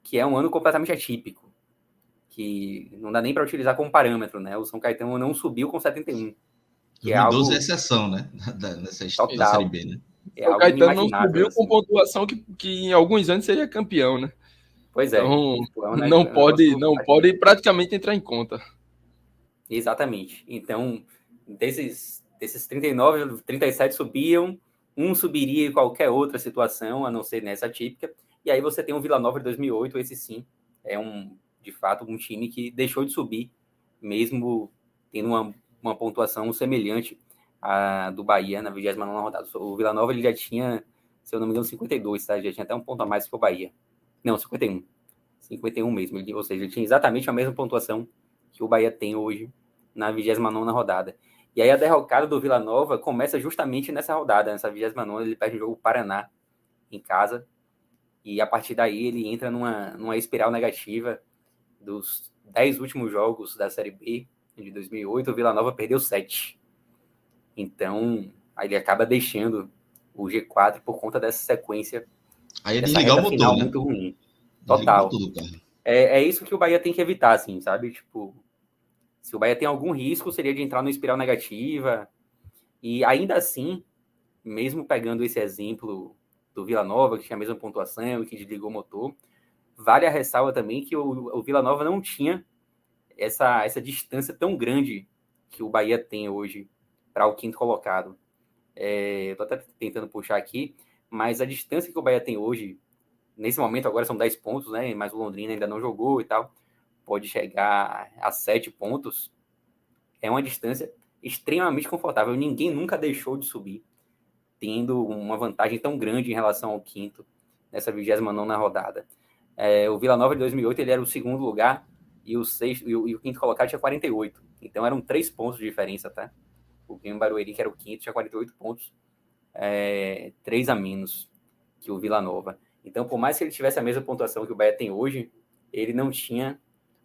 que é um ano completamente atípico que não dá nem para utilizar como parâmetro, né? O São Caetano não subiu com 71. Que 2012 é, algo... exceção, né? Da, nessa história da Série B, né? É o Caetano não subiu assim. com pontuação que, que em alguns anos seria campeão, né? Pois é. Então, não pode, não pode praticamente entrar em conta. Exatamente. Então, desses, desses 39, 37 subiam, um subiria em qualquer outra situação, a não ser nessa típica. E aí você tem o Vila Nova de 2008, esse sim, é um de fato, um time que deixou de subir, mesmo tendo uma, uma pontuação semelhante à do Bahia na 29 rodada. O Vila Nova ele já tinha, se eu não me engano, 52, tá? já tinha até um ponto a mais que o Bahia. Não, 51. 51 mesmo. Ele, ou seja, ele tinha exatamente a mesma pontuação que o Bahia tem hoje na 29 rodada. E aí a derrocada do Vila Nova começa justamente nessa rodada, nessa 29 ele perde o jogo Paraná em casa. E a partir daí ele entra numa, numa espiral negativa dos dez últimos jogos da Série B de 2008, o Vila Nova perdeu sete. Então, aí ele acaba deixando o G4 por conta dessa sequência. Aí ele ligar o motor, né? muito ruim. Total. Tudo, é, é isso que o Bahia tem que evitar, assim, sabe? Tipo, se o Bahia tem algum risco, seria de entrar numa espiral negativa. E ainda assim, mesmo pegando esse exemplo do Vila Nova, que tinha a mesma pontuação e que desligou o motor, Vale a ressalva também que o, o Vila Nova não tinha essa, essa distância tão grande que o Bahia tem hoje para o quinto colocado. É, estou até tentando puxar aqui, mas a distância que o Bahia tem hoje, nesse momento agora são 10 pontos, né? Mas o Londrina ainda não jogou e tal. Pode chegar a 7 pontos. É uma distância extremamente confortável. Ninguém nunca deixou de subir, tendo uma vantagem tão grande em relação ao quinto nessa 29 rodada. É, o Vila Nova de 2008 ele era o segundo lugar e o, sexto, e o, e o quinto colocado tinha 48. Então eram três pontos de diferença, tá? O Grêmio Barueri, que era o quinto, tinha 48 pontos, é, três a menos que o Vila Nova. Então, por mais que ele tivesse a mesma pontuação que o Bahia tem hoje, ele não tinha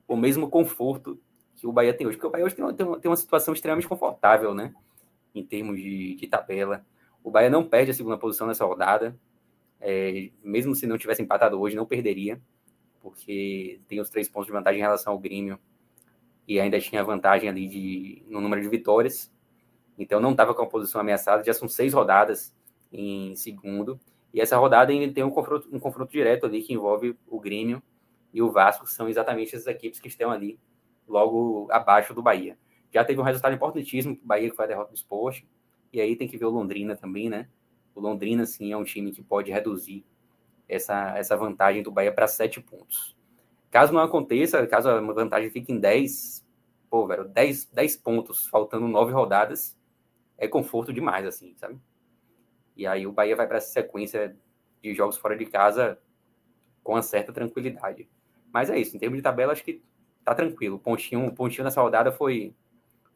o mesmo conforto que o Bahia tem hoje. Porque o Bahia hoje tem uma, tem uma situação extremamente confortável, né? Em termos de, de tabela. O Bahia não perde a segunda posição nessa rodada. É, mesmo se não tivesse empatado hoje, não perderia, porque tem os três pontos de vantagem em relação ao Grêmio e ainda tinha vantagem ali de, no número de vitórias. Então não estava com a posição ameaçada. Já são seis rodadas em segundo. E essa rodada ainda tem um confronto, um confronto direto ali que envolve o Grêmio e o Vasco, são exatamente essas equipes que estão ali logo abaixo do Bahia. Já teve um resultado importantíssimo para o Bahia, que foi a derrota do esporte. E aí tem que ver o Londrina também, né? O Londrina, sim, é um time que pode reduzir essa, essa vantagem do Bahia para sete pontos. Caso não aconteça, caso a vantagem fique em 10, pô, velho, 10, 10 pontos, faltando nove rodadas, é conforto demais, assim, sabe? E aí o Bahia vai para essa sequência de jogos fora de casa com uma certa tranquilidade. Mas é isso, em termos de tabela, acho que tá tranquilo. O pontinho, pontinho nessa rodada foi,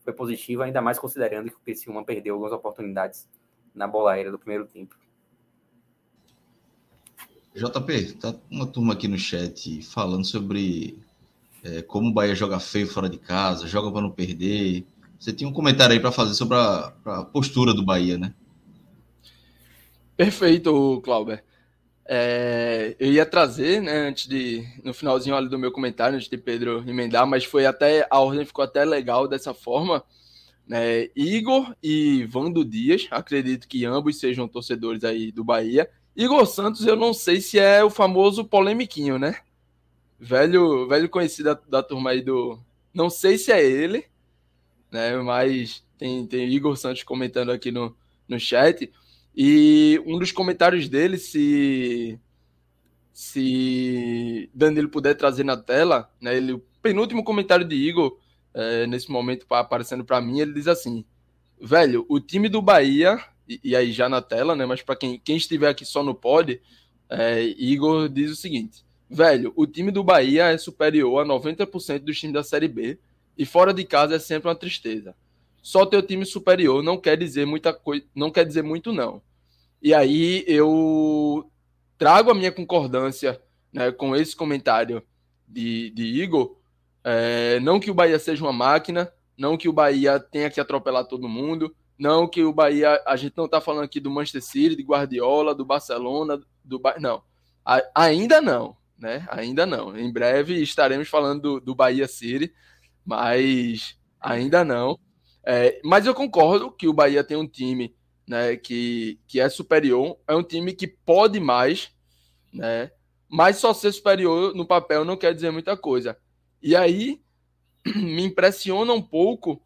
foi positivo, ainda mais considerando que o Criciúma perdeu algumas oportunidades na bola aérea do primeiro tempo. JP, tá uma turma aqui no chat falando sobre é, como o Bahia joga feio fora de casa, joga para não perder. Você tinha um comentário aí para fazer sobre a, a, postura do Bahia, né? Perfeito, Clauber. É, eu ia trazer, né, antes de no finalzinho ali do meu comentário, antes de Pedro emendar, mas foi até a ordem ficou até legal dessa forma é, Igor e Vando Dias, acredito que ambos sejam torcedores aí do Bahia. Igor Santos, eu não sei se é o famoso polemiquinho, né? Velho, velho conhecido da, da turma aí do. Não sei se é ele, né? Mas tem, tem Igor Santos comentando aqui no, no chat. E um dos comentários dele, se. Se Danilo puder trazer na tela, né? Ele, o penúltimo comentário de Igor é, nesse momento aparecendo para mim, ele diz assim: velho, o time do Bahia, e, e aí já na tela, né? Mas para quem, quem estiver aqui só no pod, é, Igor diz o seguinte: velho, o time do Bahia é superior a 90% dos times da Série B e fora de casa é sempre uma tristeza. Só ter o time superior não quer dizer muita coisa, não quer dizer muito não. E aí eu trago a minha concordância né, com esse comentário de, de Igor, é, não que o Bahia seja uma máquina, não que o Bahia tenha que atropelar todo mundo, não que o Bahia. A gente não está falando aqui do Manchester City, de Guardiola, do Barcelona, do Bahia. Não. A, ainda não, né? Ainda não. Em breve estaremos falando do, do Bahia City, mas ainda não. É, mas eu concordo que o Bahia tem um time né, que, que é superior, é um time que pode mais, né? Mas só ser superior no papel não quer dizer muita coisa. E aí me impressiona um pouco,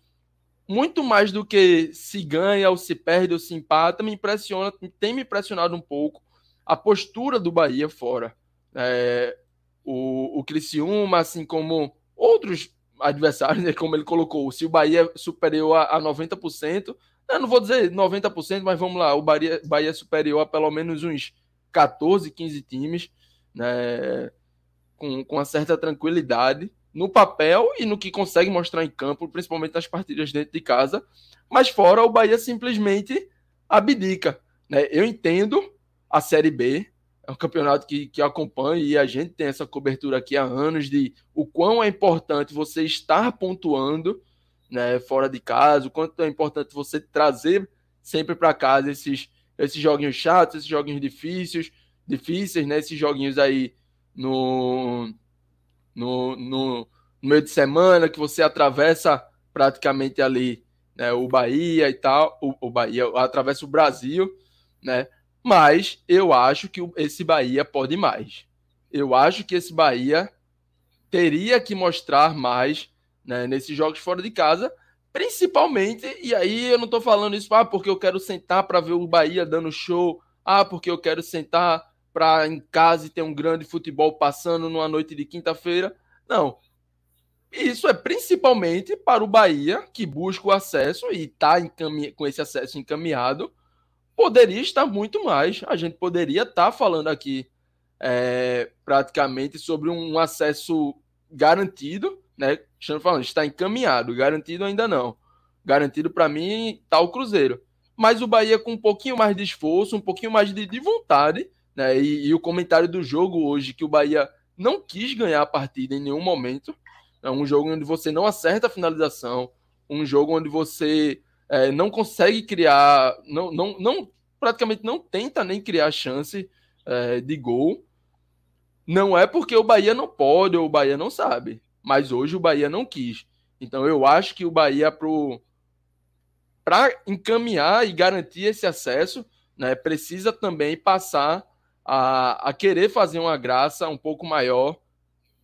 muito mais do que se ganha ou se perde ou se empata, me impressiona, tem me impressionado um pouco a postura do Bahia fora. É, o, o Criciúma, assim como outros adversários, né, como ele colocou, se o Bahia é superior a, a 90%, eu não vou dizer 90%, mas vamos lá, o Bahia, Bahia é superior a pelo menos uns 14, 15 times, né, com, com uma certa tranquilidade no papel e no que consegue mostrar em campo, principalmente nas partidas dentro de casa. Mas fora, o Bahia simplesmente abdica. Né? Eu entendo a Série B, é um campeonato que, que acompanha e a gente tem essa cobertura aqui há anos de o quão é importante você estar pontuando né, fora de casa, o quanto é importante você trazer sempre para casa esses, esses joguinhos chatos, esses joguinhos difíceis, difíceis, né, esses joguinhos aí no no, no, no meio de semana, que você atravessa praticamente ali né, o Bahia e tal, o, o Bahia atravessa o Brasil, né? Mas eu acho que esse Bahia pode mais. Eu acho que esse Bahia teria que mostrar mais né, nesses jogos fora de casa, principalmente, e aí eu não estou falando isso ah, porque eu quero sentar para ver o Bahia dando show, ah, porque eu quero sentar para em casa e ter um grande futebol passando numa noite de quinta-feira. Não. Isso é principalmente para o Bahia, que busca o acesso e está com esse acesso encaminhado. Poderia estar muito mais. A gente poderia estar tá falando aqui é, praticamente sobre um acesso garantido, né? Estamos falando, está encaminhado, garantido ainda não. Garantido para mim está o Cruzeiro. Mas o Bahia com um pouquinho mais de esforço, um pouquinho mais de, de vontade, né? E, e, o comentário do jogo hoje, que o Bahia não quis ganhar a partida em nenhum momento. É um jogo onde você não acerta a finalização, um jogo onde você é, não consegue criar, não, não, não, praticamente não tenta nem criar chance é, de gol. Não é porque o Bahia não pode ou o Bahia não sabe, mas hoje o Bahia não quis. Então eu acho que o Bahia pro para encaminhar e garantir esse acesso, né, precisa também passar a, a querer fazer uma graça um pouco maior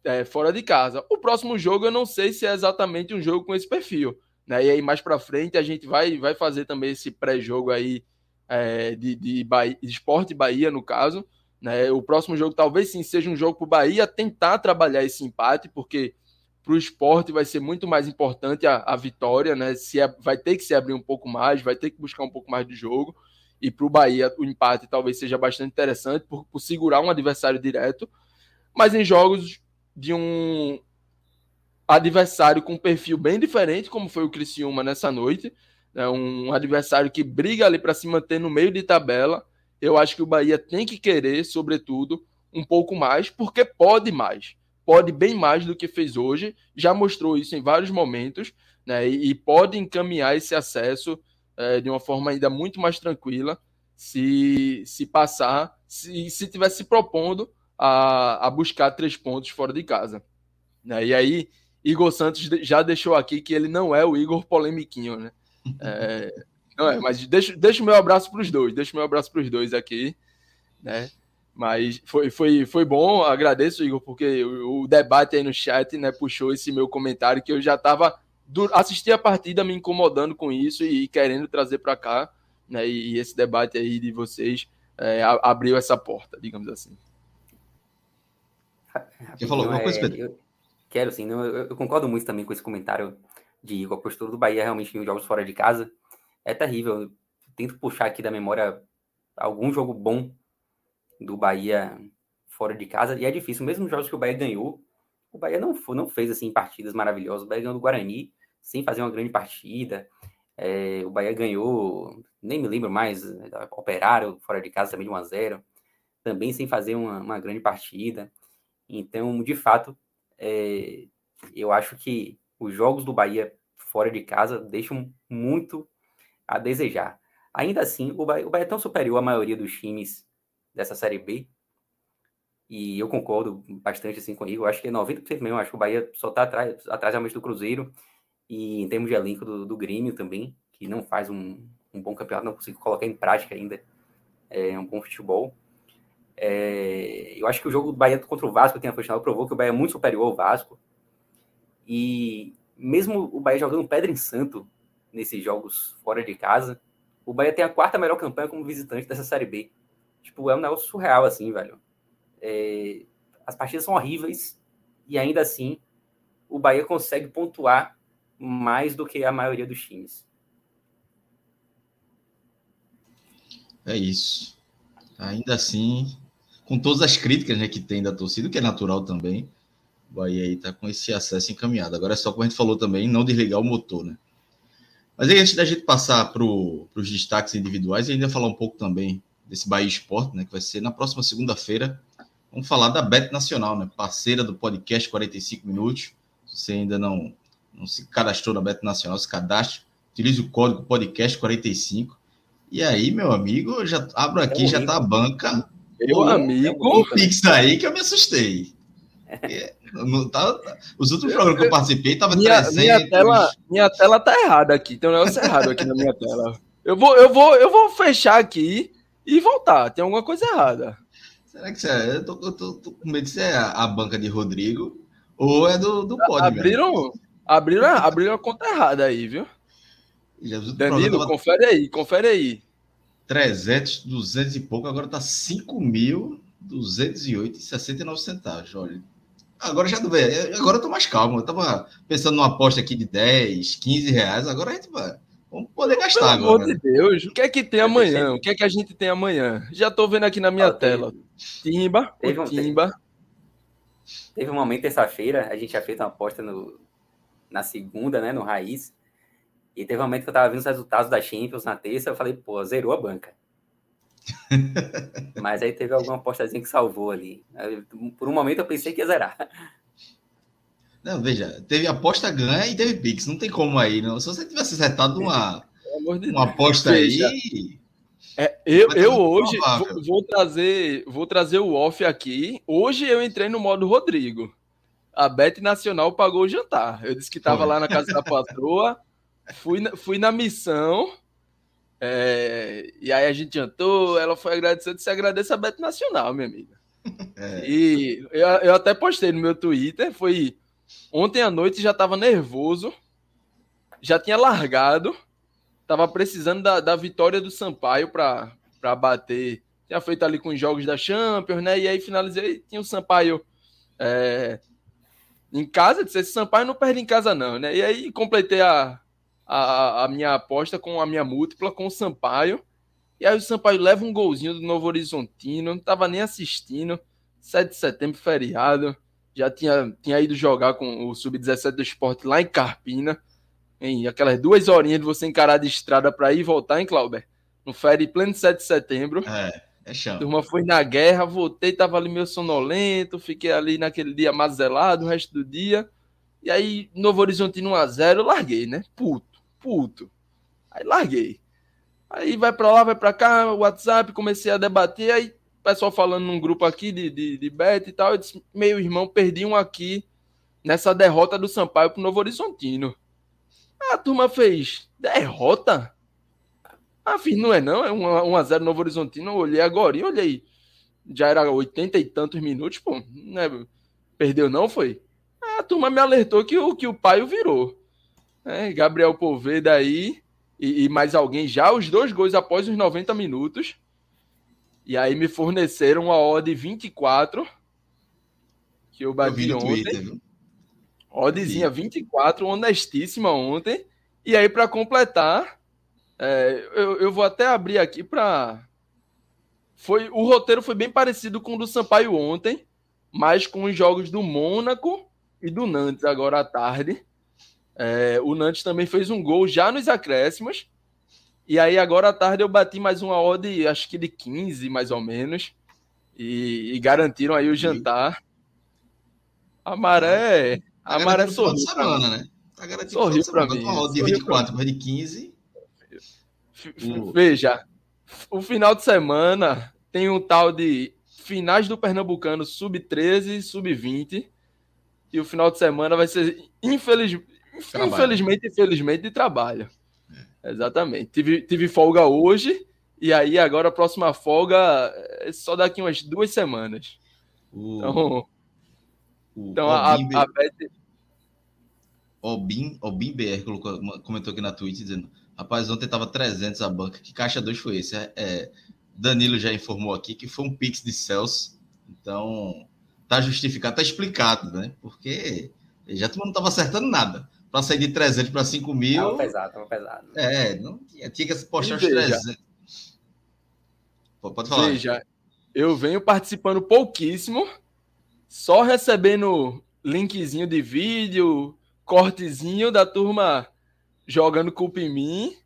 é, fora de casa. O próximo jogo eu não sei se é exatamente um jogo com esse perfil. Né? E aí mais para frente a gente vai, vai fazer também esse pré-jogo aí é, de, de, Bahia, de Esporte Bahia, no caso. Né? O próximo jogo talvez sim seja um jogo para o Bahia tentar trabalhar esse empate, porque para o esporte vai ser muito mais importante a, a vitória, né? Se é, vai ter que se abrir um pouco mais, vai ter que buscar um pouco mais de jogo. E para o Bahia, o empate talvez seja bastante interessante por, por segurar um adversário direto. Mas em jogos de um adversário com um perfil bem diferente, como foi o Criciúma nessa noite, né? um adversário que briga ali para se manter no meio de tabela. Eu acho que o Bahia tem que querer, sobretudo, um pouco mais, porque pode mais. Pode bem mais do que fez hoje, já mostrou isso em vários momentos, né? E, e pode encaminhar esse acesso é, de uma forma ainda muito mais tranquila, se, se passar, se, se se propondo a, a buscar três pontos fora de casa. Né? E aí, Igor Santos já deixou aqui que ele não é o Igor polemiquinho, né? É, não é, mas deixa, deixa o meu abraço para os dois, deixa o meu abraço para os dois aqui, né? Mas foi, foi, foi bom, agradeço, Igor, porque o, o, debate aí no chat né, puxou esse meu comentário que eu já estava assistir a partida me incomodando com isso e, querendo trazer para cá, né? E, esse debate aí de vocês é, abriu essa porta, digamos assim. Você falou alguma coisa, Pedro? É, eu quero sim, eu, eu, concordo muito também com esse comentário de Igor. A postura do Bahia realmente em jogos fora de casa é terrível. Eu tento puxar aqui da memória algum jogo bom do Bahia fora de casa e é difícil, mesmo jogos que o Bahia ganhou. O Bahia não, não fez assim partidas maravilhosas. O Bahia ganhou do Guarani, sem fazer uma grande partida. É, o Bahia ganhou, nem me lembro mais, operaram fora de casa também de 1 a 0 também sem fazer uma, uma grande partida. Então, de fato, é, eu acho que os jogos do Bahia fora de casa deixam muito a desejar. Ainda assim, o Bahia, o Bahia é tão superior à maioria dos times dessa Série B, e eu concordo bastante assim com o Igor, acho que é 90% mesmo, acho que o Bahia só está atrás, atrás realmente do Cruzeiro, e em termos de elenco do, do Grêmio também, que não faz um, um bom campeonato, não consigo colocar em prática ainda é, um bom futebol. É, eu acho que o jogo do Bahia contra o Vasco, que tem a final, provou que o Bahia é muito superior ao Vasco. E mesmo o Bahia jogando pedra em santo nesses jogos fora de casa, o Bahia tem a quarta melhor campanha como visitante dessa Série B. Tipo, é um negócio surreal, assim, velho. É, as partidas são horríveis e ainda assim o Bahia consegue pontuar mais do que a maioria dos times. É isso. Ainda assim, com todas as críticas né, que tem da torcida, que é natural também, o Bahia aí tá com esse acesso encaminhado. Agora é só como a gente falou também, não desligar o motor, né? Mas aí, antes da gente passar para os destaques individuais, e ainda falar um pouco também desse Bahia Esporte, né? Que vai ser na próxima segunda-feira. Vamos falar da Bet Nacional, né? Parceira do podcast 45 Minutos. Se você ainda não não se cadastrou na Beto Nacional, se cadastre, utilize o código podcast45. E aí, meu amigo, já abro aqui, já tá a banca. Meu amigo. O pix aí que eu me assustei. É, não tá, tá. os outros programas que eu participei tava minha, 300. Minha tela, minha tela tá errada aqui, tem um negócio errado aqui na minha tela. Eu vou, eu vou, eu vou fechar aqui e voltar. Tem alguma coisa errada. Será que você, é? Eu tô, tô, tô com medo se é a, a banca de Rodrigo ou é do, do Abriram, Abriram, abriram a é conta errada aí, viu? Jesus, Danilo, confere aí, confere aí. 300, 200 e pouco, agora tá 5.208,69 centavos, olha. Agora já tô agora eu tô mais calmo, eu tava pensando numa aposta aqui de 10, 15 reais, agora a gente vai... Vamos poder gastar Pelo agora. Pelo amor de Deus, o que é que tem é amanhã? O que é que a gente tem amanhã? Já tô vendo aqui na minha ah, tela. Timba, teve um, Timba. Teve, teve um momento terça-feira, a gente já fez uma aposta no, na segunda, né, no Raiz. E teve um momento que eu tava vendo os resultados da Champions na terça, eu falei, pô, zerou a banca. Mas aí teve alguma apostazinha que salvou ali. Por um momento eu pensei que ia zerar. Não, veja, teve aposta ganha e teve Pix, não tem como aí, não. Se você tivesse acertado uma, de uma aposta veja, aí. É, eu eu hoje vou, vou, trazer vou trazer o off aqui. Hoje eu entrei no modo Rodrigo a Bet Nacional pagou o jantar. Eu disse que estava lá na casa da patroa, fui na, fui na missão, é, e aí a gente jantou, ela foi agradecendo, se agradece a Bet Nacional, minha amiga. É. E eu, eu até postei no meu Twitter, foi ontem à noite, já estava nervoso, já tinha largado, estava precisando da, da vitória do Sampaio para bater tinha feito ali com os jogos da Champions, né? E aí finalizei, tinha o Sampaio é, em casa, disse, esse Sampaio não perde em casa não, né? E aí completei a, a, a minha aposta com a minha múltipla com o Sampaio. E aí o Sampaio leva um golzinho do Novo Horizontino, não tava nem assistindo. 7 de setembro, feriado. Já tinha, tinha ido jogar com o Sub-17 do esporte lá em Carpina. Em aquelas duas horinhas de você encarar de estrada para ir e voltar, em Clauber? No férias pleno 7 de setembro. É. É chão. Turma foi na guerra, voltei, tava ali meio sonolento, fiquei ali naquele dia mazelado o resto do dia. E aí, Novo Horizonte 1x0, larguei, né? Puto, puto. Aí larguei. Aí vai pra lá, vai pra cá, WhatsApp, comecei a debater, aí o pessoal falando num grupo aqui de, de, de bet e tal, eu disse, meu irmão, perdi um aqui nessa derrota do Sampaio pro Novo Horizontino. A turma fez derrota? Afim, ah, não é não, é 1x0 Novo Horizontino, eu olhei agora e olhei. Já era 80 e tantos minutos, pô, né? Perdeu não, foi? Ah, a turma me alertou que o, que o Paio virou. É, Gabriel Poveda aí e, e, mais alguém já, os dois gols após os 90 minutos. E aí me forneceram a odd 24, que eu bati eu ontem. Twitter, Oddzinha 24, honestíssima ontem. E aí, para completar, é, eu, eu, vou até abrir aqui para. Foi, o roteiro foi bem parecido com o do Sampaio ontem, mas com os jogos do Mônaco e do Nantes agora à tarde. É, o Nantes também fez um gol já nos acréscimos. E aí agora à tarde eu bati mais uma odd, acho que de 15 mais ou menos. E, e garantiram aí o jantar. A maré. Tá A maré sorriu. sorriu pra mim. Né? Tá uma odd de 24, mas de 15. Hum. Veja, o final de semana tem um tal de finais do Pernambucano sub-13, sub-20. E o final de semana vai ser, infeliz... infelizmente, infelizmente, de trabalho. É. Exatamente. Tive, tive folga hoje, e aí agora a próxima folga é só daqui umas duas semanas. O... Então, o... então Obim a, a, Beth... Obim, Obim BR comentou aqui na Twitch dizendo Rapaz, ontem tava 300 a banca. Que caixa 2 foi esse? É, Danilo já informou aqui que foi um pix de Celso. Então, tá justificado, tá explicado, né? Porque já todo mundo estava acertando nada. Para sair de 300 para 5 mil. Tava pesado, tava pesado. É, não tinha, tinha que postar os 300. Pô, pode falar. Veja, eu venho participando pouquíssimo, só recebendo linkzinho de vídeo, cortezinho da turma jogando culpa em mim.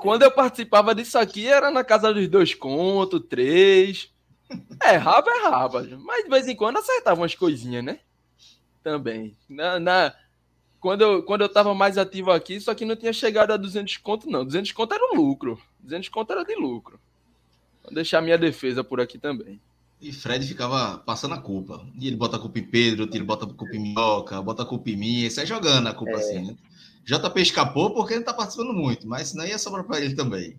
Quando eu participava disso aqui, era na casa dos dois contos, três. É, raba é raba. Mas de vez em quando acertava umas coisinhas, né? Também. Na, na, quando, eu, quando eu tava mais ativo aqui, só que não tinha chegado a 200 conto, não. 200 conto era um lucro. 200 conto era de lucro. Vou deixar minha defesa por aqui também. E Fred ficava passando a culpa. E ele bota a culpa em Pedro, ele bota a culpa em Minhoca, bota a culpa em mim, e sai é jogando a culpa é. assim, né? JP escapou porque ele não tá participando muito, mas senão ia é sobrar para ele também.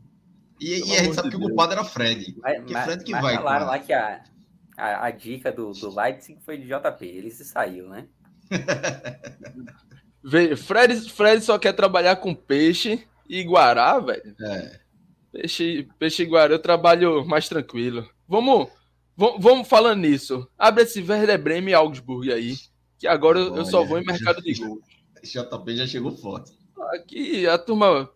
E, e a gente sabe que o culpado era Fred. Mas, que Fred que mas vai. Falaram lá que a, a, a, dica do, do Leipzig foi de JP, ele se saiu, né? Vê, Fred, Fred só quer trabalhar com peixe e guará, velho. É. Peixe, peixe e guará, eu trabalho mais tranquilo. Vamos V vamos falando nisso. Abre esse Werder Bremen e Augsburg aí. Que agora Olha, eu só vou em mercado de gol. JP já chegou forte. Aqui a turma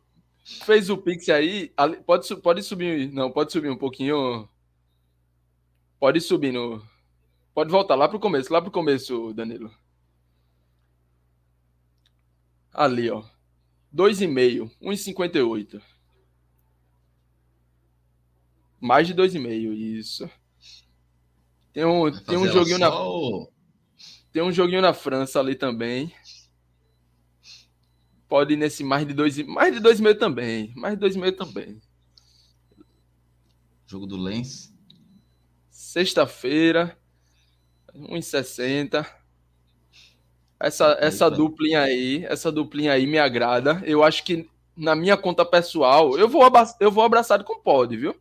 fez o Pix aí. Pode, pode subir. Não, pode subir um pouquinho. Pode subir no. Pode voltar lá pro começo, lá pro começo, Danilo. Ali, ó. 2,5, 1,58. Mais de 2,5, isso. Tem um, tem um joguinho na. Ou... Tem um joguinho na França ali também. Pode ir nesse mais de dois. Mais de dois meio também. Mais de dois meio também. Jogo do Lens. Sexta-feira. 1,60. Essa, essa duplinha aí, essa duplinha aí me agrada. Eu acho que na minha conta pessoal, eu vou, eu vou abraçado com pod, viu?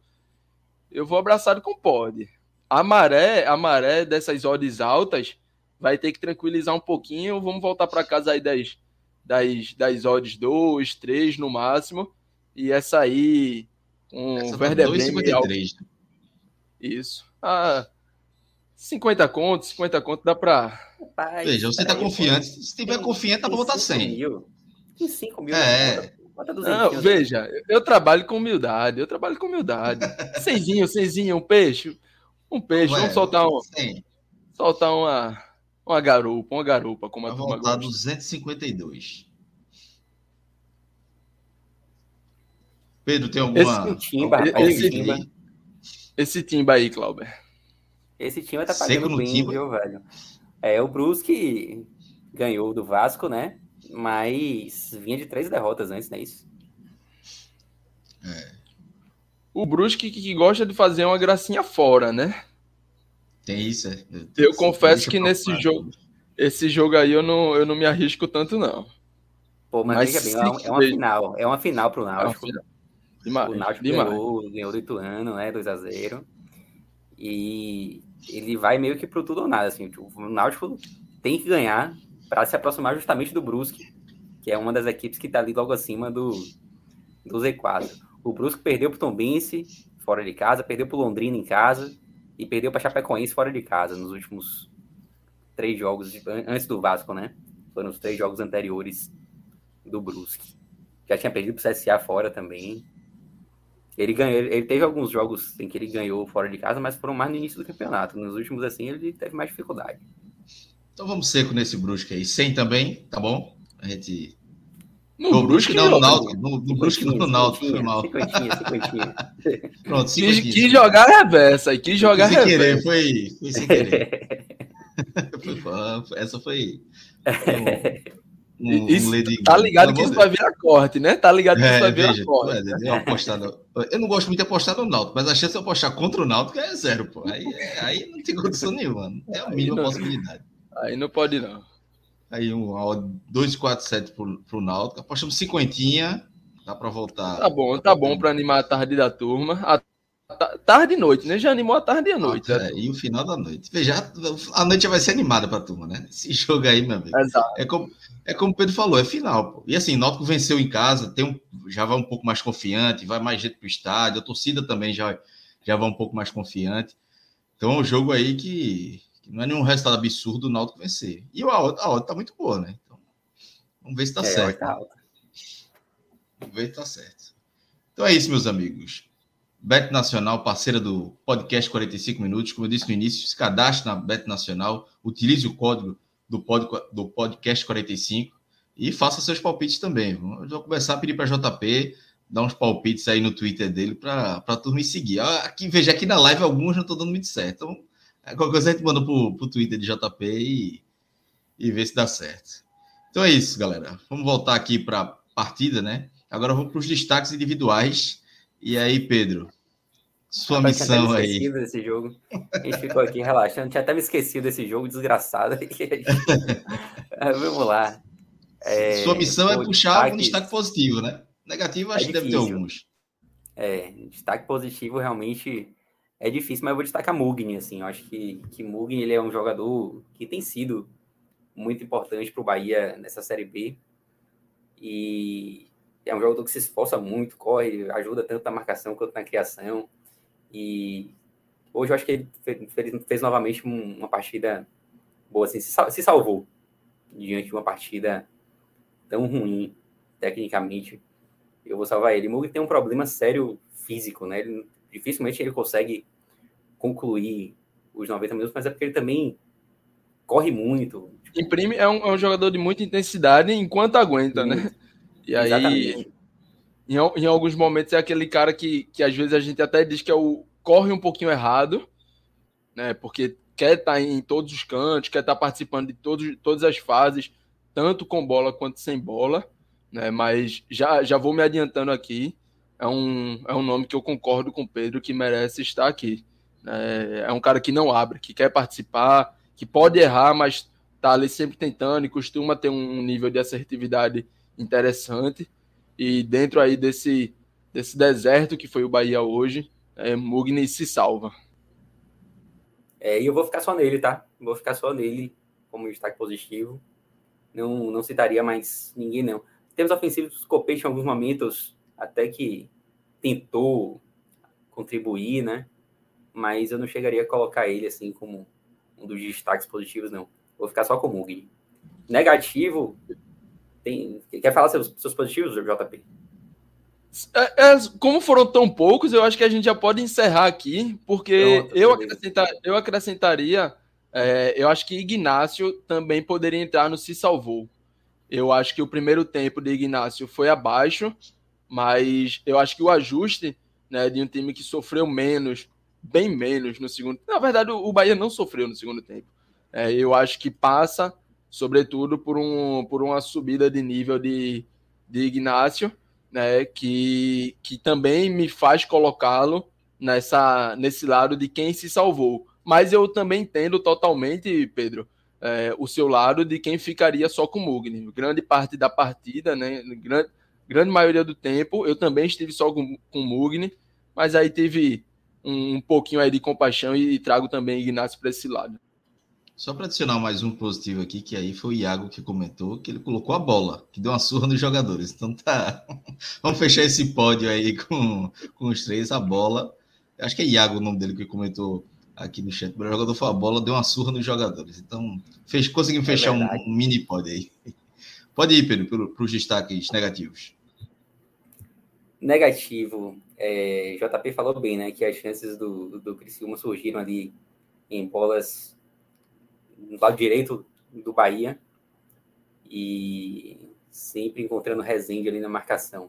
Eu vou abraçado com pod a maré, a maré dessas odds altas vai ter que tranquilizar um pouquinho. Vamos voltar para casa aí das, das, das odds 2, 3 no máximo. E essa aí, um essa tá Werder tá Bremen... Al... Isso. Ah, 50 contos, 50 contos dá para... Veja, você tá é. confiante. Se tiver confiante, dá para botar 100. Mil. 5 mil. É. Bota, bota Não, veja, eu trabalho com humildade, eu trabalho com humildade. Cenzinho, seizinho, um peixe, um peixe, Ué, vamos soltar um. Sim. Soltar uma, uma garupa, uma garupa, como a turma gosta. 252. Pedro, tem alguma. Esse timba, esse, timba. Esse timba aí, Clauber. Esse timba tá pagando bem, timba. viu, velho? É, o Brusque ganhou do Vasco, né? Mas vinha de três derrotas antes, não é isso? É o Brusque que gosta de fazer uma gracinha fora, né? Tem isso. É. Eu confesso que nesse jogo, esse jogo aí eu não, eu não me arrisco tanto não. Pô, mas, mas bem, é, é uma, é uma final, é uma final pro Náutico. Demais, o Náutico demais. ganhou, ganhou do Ituano, né, 2 a 0. E ele vai meio que pro tudo ou nada assim. O Náutico tem que ganhar para se aproximar justamente do Brusque, que é uma das equipes que tá ali logo acima do do Z4 o Brusque perdeu para o Tombense fora de casa, perdeu para o Londrina em casa e perdeu para Chapecoense fora de casa nos últimos três jogos antes do Vasco, né? Foram os três jogos anteriores do Brusque. Já tinha perdido para o CSA fora também. Ele ganhou, ele teve alguns jogos em que ele ganhou fora de casa, mas foram mais no início do campeonato. Nos últimos assim ele teve mais dificuldade. Então vamos seco nesse Brusque aí, sem também, tá bom? A gente no, no Brusque, não, né? no Náutico. No, Brusque, não, no Náutico, foi mal. Pronto, cinquentinha. Quis jogar reversa, quis jogar reversa. Sem querer, foi, foi sem querer. essa foi... Um, um isso, tá ligado que isso vai virar corte, né? Tá ligado que é, isso vai virar veja, corte. É, eu, apostado, eu não gosto muito de apostar no Náutico, mas a chance de eu apostar contra o Náutico é zero, pô. Aí, é, aí não tem condição nenhuma. É a mínima aí não, possibilidade. Aí não pode, não. Aí um 2,47 para o Náutico. Apostamos cinquentinha. Dá para voltar. Tá bom, tá bom para animar a tarde da turma. A tarde e noite, né? Já animou a tarde e a noite. Ah, né? é, e o final da noite. Veja, a noite já vai ser animada para a turma, né? Esse jogo aí, meu amigo. Exato. É como, é como o Pedro falou, é final. Pô. E assim, Náutico venceu em casa, tem um, já vai um pouco mais confiante, vai mais jeito pro estádio, a torcida também já, já vai um pouco mais confiante. Então é um jogo aí que não é nenhum resultado absurdo o Náutico vencer. E a outra está tá muito boa, né? Então, vamos ver se está é, certo. Tá vamos ver se está certo. Então é isso, meus amigos. Bet Nacional, parceira do podcast 45 Minutos. Como eu disse no início, se cadastre na Bet Nacional, utilize o código do, pod, do podcast 45 e faça seus palpites também. Eu vou começar a pedir para JP dar uns palpites aí no Twitter dele para a turma me seguir. Ah, aqui, veja, aqui na live alguns não estão dando muito certo. Então, é qualquer coisa a gente manda pro, pro Twitter de JP e, e ver se dá certo. Então é isso, galera. Vamos voltar aqui para a partida, né? Agora vamos para os destaques individuais. E aí, Pedro? Sua Rapaz, missão tinha até me esquecido aí. desse jogo. A gente ficou aqui relaxando. Tinha até me esquecido desse jogo, desgraçado. Vamos lá. É... Sua missão é Pô, é puxar destaque... um destaque positivo, né? Negativo, é acho é que deve ter alguns. É, destaque positivo realmente é difícil, mas eu vou destacar Mugni, assim, eu acho que, que Mugni ele é um jogador que tem sido muito importante para o Bahia nessa Série B, e é um jogador que se esforça muito, corre, ajuda tanto na marcação quanto na criação, e hoje eu acho que ele fez, fez novamente uma partida boa, assim, se salvou diante de uma partida tão ruim tecnicamente, eu vou salvar ele. Mugni tem um problema sério físico, né? Ele, dificilmente ele consegue concluir os 90 minutos, mas é porque ele também corre muito. Tipo... Imprime, é um, é um, jogador de muita intensidade enquanto aguenta, né? muito. né? E Exatamente. aí, em, em, alguns momentos, é aquele cara que, que às vezes a gente até diz que é o corre um pouquinho errado, né? Porque quer estar tá em todos os cantos, quer estar tá participando de todos, todas as fases, tanto com bola quanto sem bola, né? Mas já, já vou me adiantando aqui. É um, é um nome que eu concordo com o Pedro que merece estar aqui. É, é um cara que não abre, que quer participar, que pode errar, mas tá ali sempre tentando e costuma ter um nível de assertividade interessante. E dentro aí desse, desse deserto que foi o Bahia hoje, é, Mugni se salva. É, e eu vou ficar só nele, tá? Vou ficar só nele como destaque positivo. Não, não citaria mais ninguém, não. Temos ofensivos, Copete em alguns momentos até que tentou contribuir, né? mas eu não chegaria a colocar ele assim como um dos destaques positivos, não. Vou ficar só com o Mugni. Negativo, tem... quer falar seus, seus positivos, JP? É, é, como foram tão poucos, eu acho que a gente já pode encerrar aqui, porque Pronto, eu, acrescentar, eu acrescentaria, é, eu acho que Ignacio também poderia entrar no se salvou. Eu acho que o primeiro tempo de Ignacio foi abaixo, mas eu acho que o ajuste né, de um time que sofreu menos bem menos no segundo. Na verdade, o Bahia não sofreu no segundo tempo. É, eu acho que passa, sobretudo, por, um, por uma subida de nível de, de Ignacio, né, que, que também me faz colocá-lo nessa nesse lado de quem se salvou. Mas eu também entendo totalmente, Pedro, é, o seu lado de quem ficaria só com o Mugni. Grande parte da partida, né, grande, grande maioria do tempo, eu também estive só com, com o Mugni, mas aí teve um, um pouquinho aí de compaixão e, e trago também Ignacio para esse lado. Só para adicionar mais um positivo aqui, que aí foi o Iago que comentou que ele colocou a bola, que deu uma surra nos jogadores. Então tá. Vamos fechar esse pódio aí com, com os três. A bola. Acho que é Iago o nome dele que comentou aqui no chat. O jogador foi a bola, deu uma surra nos jogadores. Então, fez, conseguimos é fechar é um, um, mini pódio aí. Pode ir, Pedro, para os destaques negativos negativo, é, JP falou bem, né? Que as chances do, do Criciúma surgiram ali em bolas do lado direito do Bahia e sempre encontrando Rezende ali na marcação.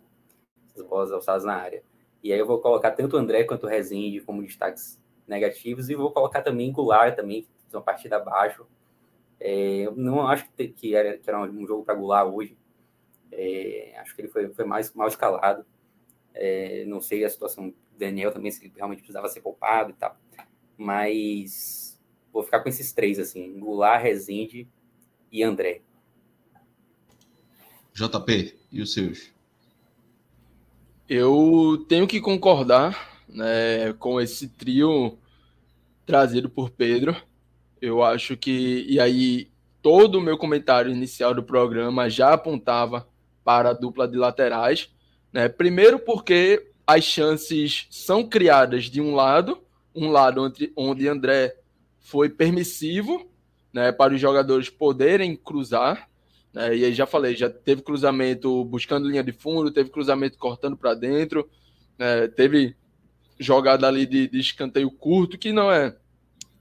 As bolas alçadas na área. E aí eu vou colocar tanto o André quanto o Rezende como destaques negativos e vou colocar também Goulart também, que fez uma partida abaixo. É, eu não acho que, que, era, que era um jogo para Goulart hoje. É, acho que ele foi, foi mais mal escalado. É, não sei a situação do Daniel também, se realmente precisava ser poupado e tal. Mas vou ficar com esses três, assim: Goulart, Rezende e André. JP, e os seus? Eu tenho que concordar né, com esse trio trazido por Pedro. Eu acho que. E aí, todo o meu comentário inicial do programa já apontava para a dupla de laterais. Né? Primeiro, porque as chances são criadas de um lado, um lado onde, onde André foi permissivo né, para os jogadores poderem cruzar. Né? E aí já falei, já teve cruzamento buscando linha de fundo, teve cruzamento cortando para dentro, né? teve jogada ali de, de, escanteio curto, que não é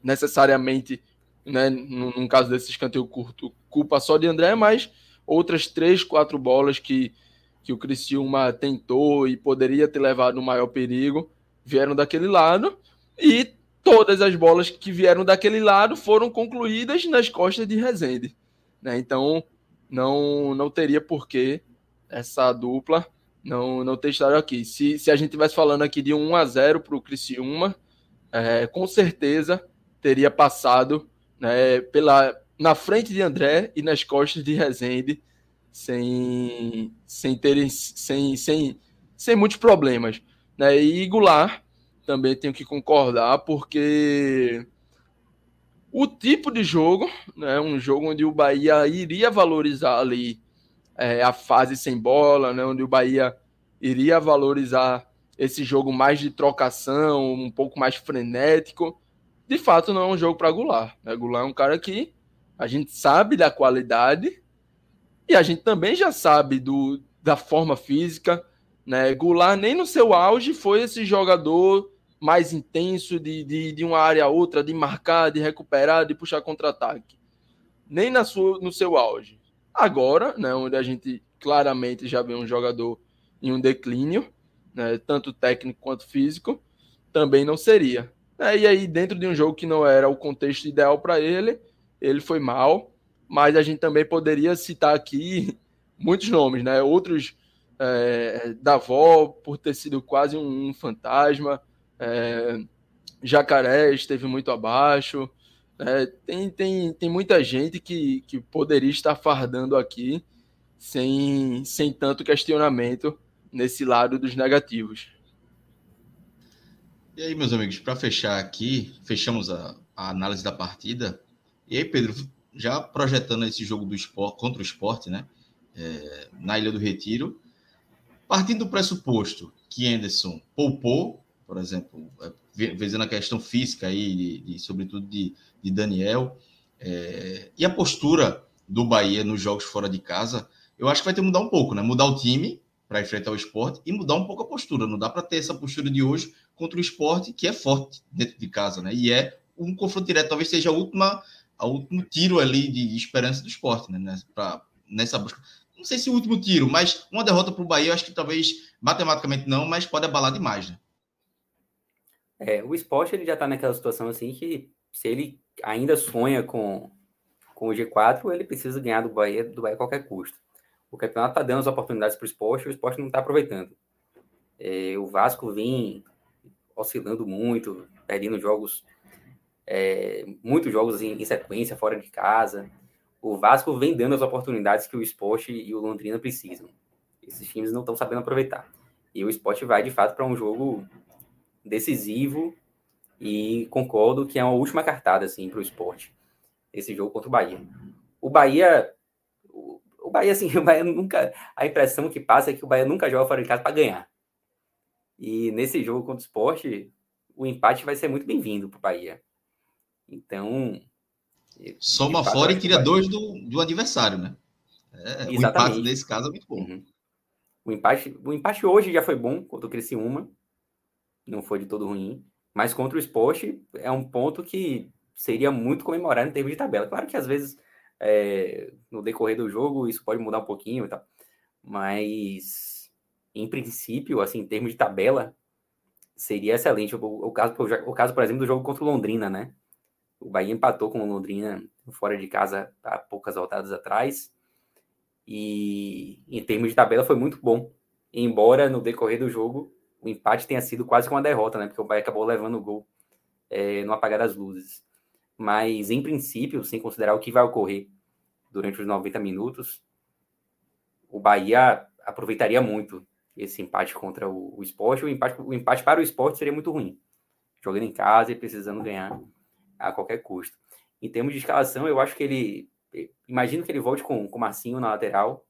necessariamente, né, num, num caso desse escanteio curto, culpa só de André, mas outras três, quatro bolas que que o Criciúma tentou e poderia ter levado o maior perigo, vieram daquele lado e todas as bolas que vieram daquele lado foram concluídas nas costas de Rezende. Né? Então, não, não teria porquê essa dupla não, não ter estado aqui. Se, se a gente estivesse falando aqui de 1 a 0 para o Criciúma, é, com certeza teria passado né, pela, na frente de André e nas costas de Rezende sem, sem terem sem, sem, sem muitos problemas. Né? E Goulart também tenho que concordar, porque o tipo de jogo, né, um jogo onde o Bahia iria valorizar ali é, a fase sem bola, né, onde o Bahia iria valorizar esse jogo mais de trocação, um pouco mais frenético, de fato não é um jogo para Goulart. Né? Goulart é um cara que a gente sabe da qualidade, e a gente também já sabe do, da forma física, né? Goulart nem no seu auge foi esse jogador mais intenso de, de, de uma área a outra, de marcar, de recuperar, de puxar contra-ataque. Nem na sua, no seu auge. Agora, né, onde a gente claramente já vê um jogador em um declínio, né, tanto técnico quanto físico, também não seria. É, e aí, dentro de um jogo que não era o contexto ideal para ele, ele foi mal mas a gente também poderia citar aqui muitos nomes, né? Outros é, Davó, por ter sido quase um, um fantasma, é, Jacaré esteve muito abaixo. É, tem, tem, tem muita gente que, que poderia estar fardando aqui sem, sem tanto questionamento nesse lado dos negativos. E aí, meus amigos, para fechar aqui, fechamos a, a análise da partida. E aí, Pedro, já projetando esse jogo do esporte, contra o esporte, né? É, na Ilha do Retiro. Partindo do pressuposto que Anderson poupou, por exemplo, é, vezando a questão física aí, e, sobretudo de, de Daniel, é, e a postura do Bahia nos jogos fora de casa, eu acho que vai ter que mudar um pouco, né? Mudar o time para enfrentar o esporte e mudar um pouco a postura. Não dá para ter essa postura de hoje contra o esporte, que é forte dentro de casa, né? E é um confronto direto, talvez seja a última o último tiro ali de esperança do esporte, né? Nessa, pra, nessa busca. Não sei se o último tiro, mas uma derrota para o Bahia, eu acho que talvez matematicamente não, mas pode abalar demais, né? É, o esporte ele já está naquela situação assim que se ele ainda sonha com, com o G4, ele precisa ganhar do Bahia, do Bahia a qualquer custo. O campeonato está dando as oportunidades para o esporte e o esporte não está aproveitando. É, o Vasco vem oscilando muito, perdendo jogos é, muitos jogos em, em, sequência, fora de casa. O Vasco vem dando as oportunidades que o esporte e o Londrina precisam. Esses times não estão sabendo aproveitar. E o esporte vai, de fato, para um jogo decisivo e concordo que é uma última cartada assim, para o esporte. Esse jogo contra o Bahia. O Bahia. O, Bahia, assim, o Bahia nunca. A impressão que passa é que o Bahia nunca joga fora de casa para ganhar. E nesse jogo contra o esporte, o empate vai ser muito bem-vindo para o Bahia então. Soma fato, fora e tira dois do, do adversário, né? É, o empate nesse caso é muito bom. Uhum. O, empate, o empate hoje já foi bom contra o Criciúma. Não foi de todo ruim. Mas contra o esporte é um ponto que seria muito comemorado em termos de tabela. Claro que às vezes, é, no decorrer do jogo, isso pode mudar um pouquinho e tal. Mas, em princípio, assim, em termos de tabela, seria excelente. O, o caso, o caso, por exemplo, do jogo contra o Londrina, né? O Bahia empatou com o Londrina fora de casa há poucas voltadas atrás. E em termos de tabela foi muito bom. Embora no decorrer do jogo o empate tenha sido quase que uma derrota, né? Porque o Bahia acabou levando o gol é, no apagar das luzes. Mas em princípio, sem considerar o que vai ocorrer durante os 90 minutos, o Bahia aproveitaria muito esse empate contra o, o esporte. O empate, o empate para o esporte seria muito ruim. Jogando em casa e precisando ganhar a qualquer custo. Em termos de escalação, eu acho que ele. Eh, imagino que ele volte com, com o Marcinho na lateral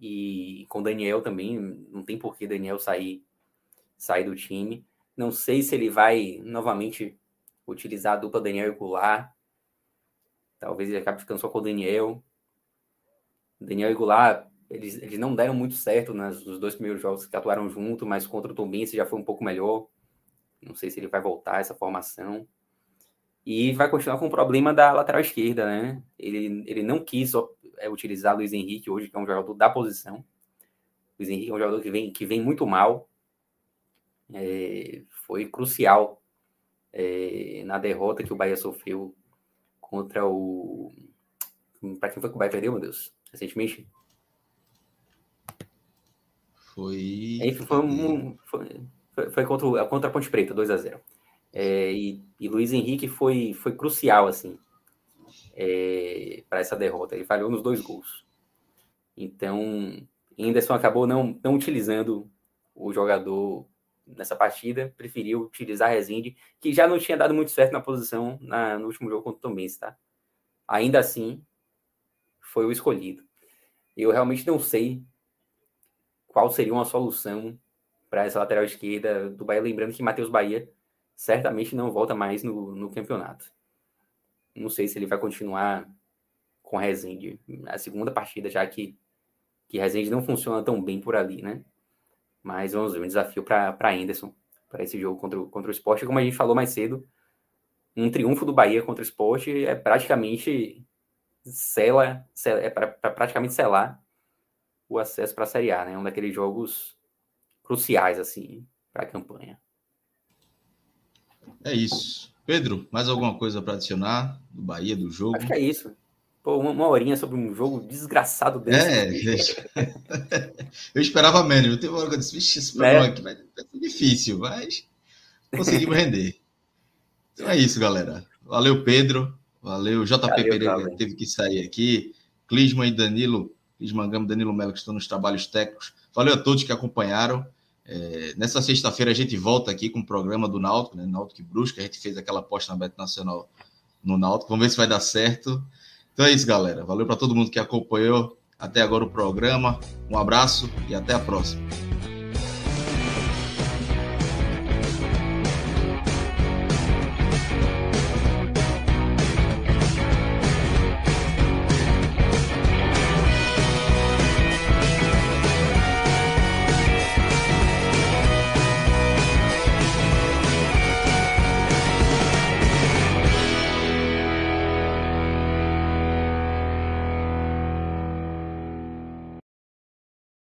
e com o Daniel também. Não tem por que Daniel sair, sair do time. Não sei se ele vai novamente utilizar a dupla Daniel e Goulart. Talvez ele acabe ficando só com o Daniel. Daniel e Goulart, eles, eles não deram muito certo nas, nos dois primeiros jogos que atuaram junto, mas contra o Tombense já foi um pouco melhor. Não sei se ele vai voltar essa formação. E vai continuar com o problema da lateral esquerda, né? Ele, ele não quis é, utilizar Luiz Henrique hoje, que é um jogador da posição. Luiz Henrique é um jogador que vem, que vem muito mal. É, foi crucial é, na derrota que o Bahia sofreu contra o. Para quem foi que o Bahia perdeu, meu Deus? Recentemente? Foi. É, foi, um, foi, foi, contra, é, contra a Ponte Preta, 2 a 0 é, e, e, Luiz Henrique foi, foi crucial, assim, é, para essa derrota. Ele falhou nos dois gols. Então, Henderson acabou não, não utilizando o jogador nessa partida, preferiu utilizar Rezende, que já não tinha dado muito certo na posição na, no último jogo contra o Tombense, tá? Ainda assim, foi o escolhido. Eu realmente não sei qual seria uma solução para essa lateral esquerda do Bahia, lembrando que Matheus Bahia certamente não volta mais no, no campeonato. Não sei se ele vai continuar com Rezende a segunda partida, já que, que Rezende não funciona tão bem por ali, né? Mas vamos ver, um desafio para Anderson para esse jogo contra, contra o esporte. Como a gente falou mais cedo, um triunfo do Bahia contra o esporte é praticamente sela, sela é para praticamente selar o acesso para a Série A, né? Um daqueles jogos cruciais, assim, para a campanha. É isso. Pedro, mais alguma coisa para adicionar do Bahia, do jogo? Acho que é isso. Pô, uma, uma horinha sobre um jogo desgraçado desse. É, eu esperava menos. tenho uma hora que eu disse, vixe, esse é. programa é. aqui vai, ser difícil, mas conseguimos render. Então é isso, galera. Valeu, Pedro. Valeu, JP Valeu, Pereira teve que sair aqui. Clisma e Danilo, Clisman Gama Danilo Melo que estão nos trabalhos técnicos. Valeu a todos que acompanharam. É, nessa sexta-feira a gente volta aqui com o programa do Náutico, né? Náutico e Brusca. A gente fez aquela aposta na Bet Nacional no Náutico. Vamos ver se vai dar certo. Então é isso, galera. Valeu para todo mundo que acompanhou até agora o programa. Um abraço e até a próxima.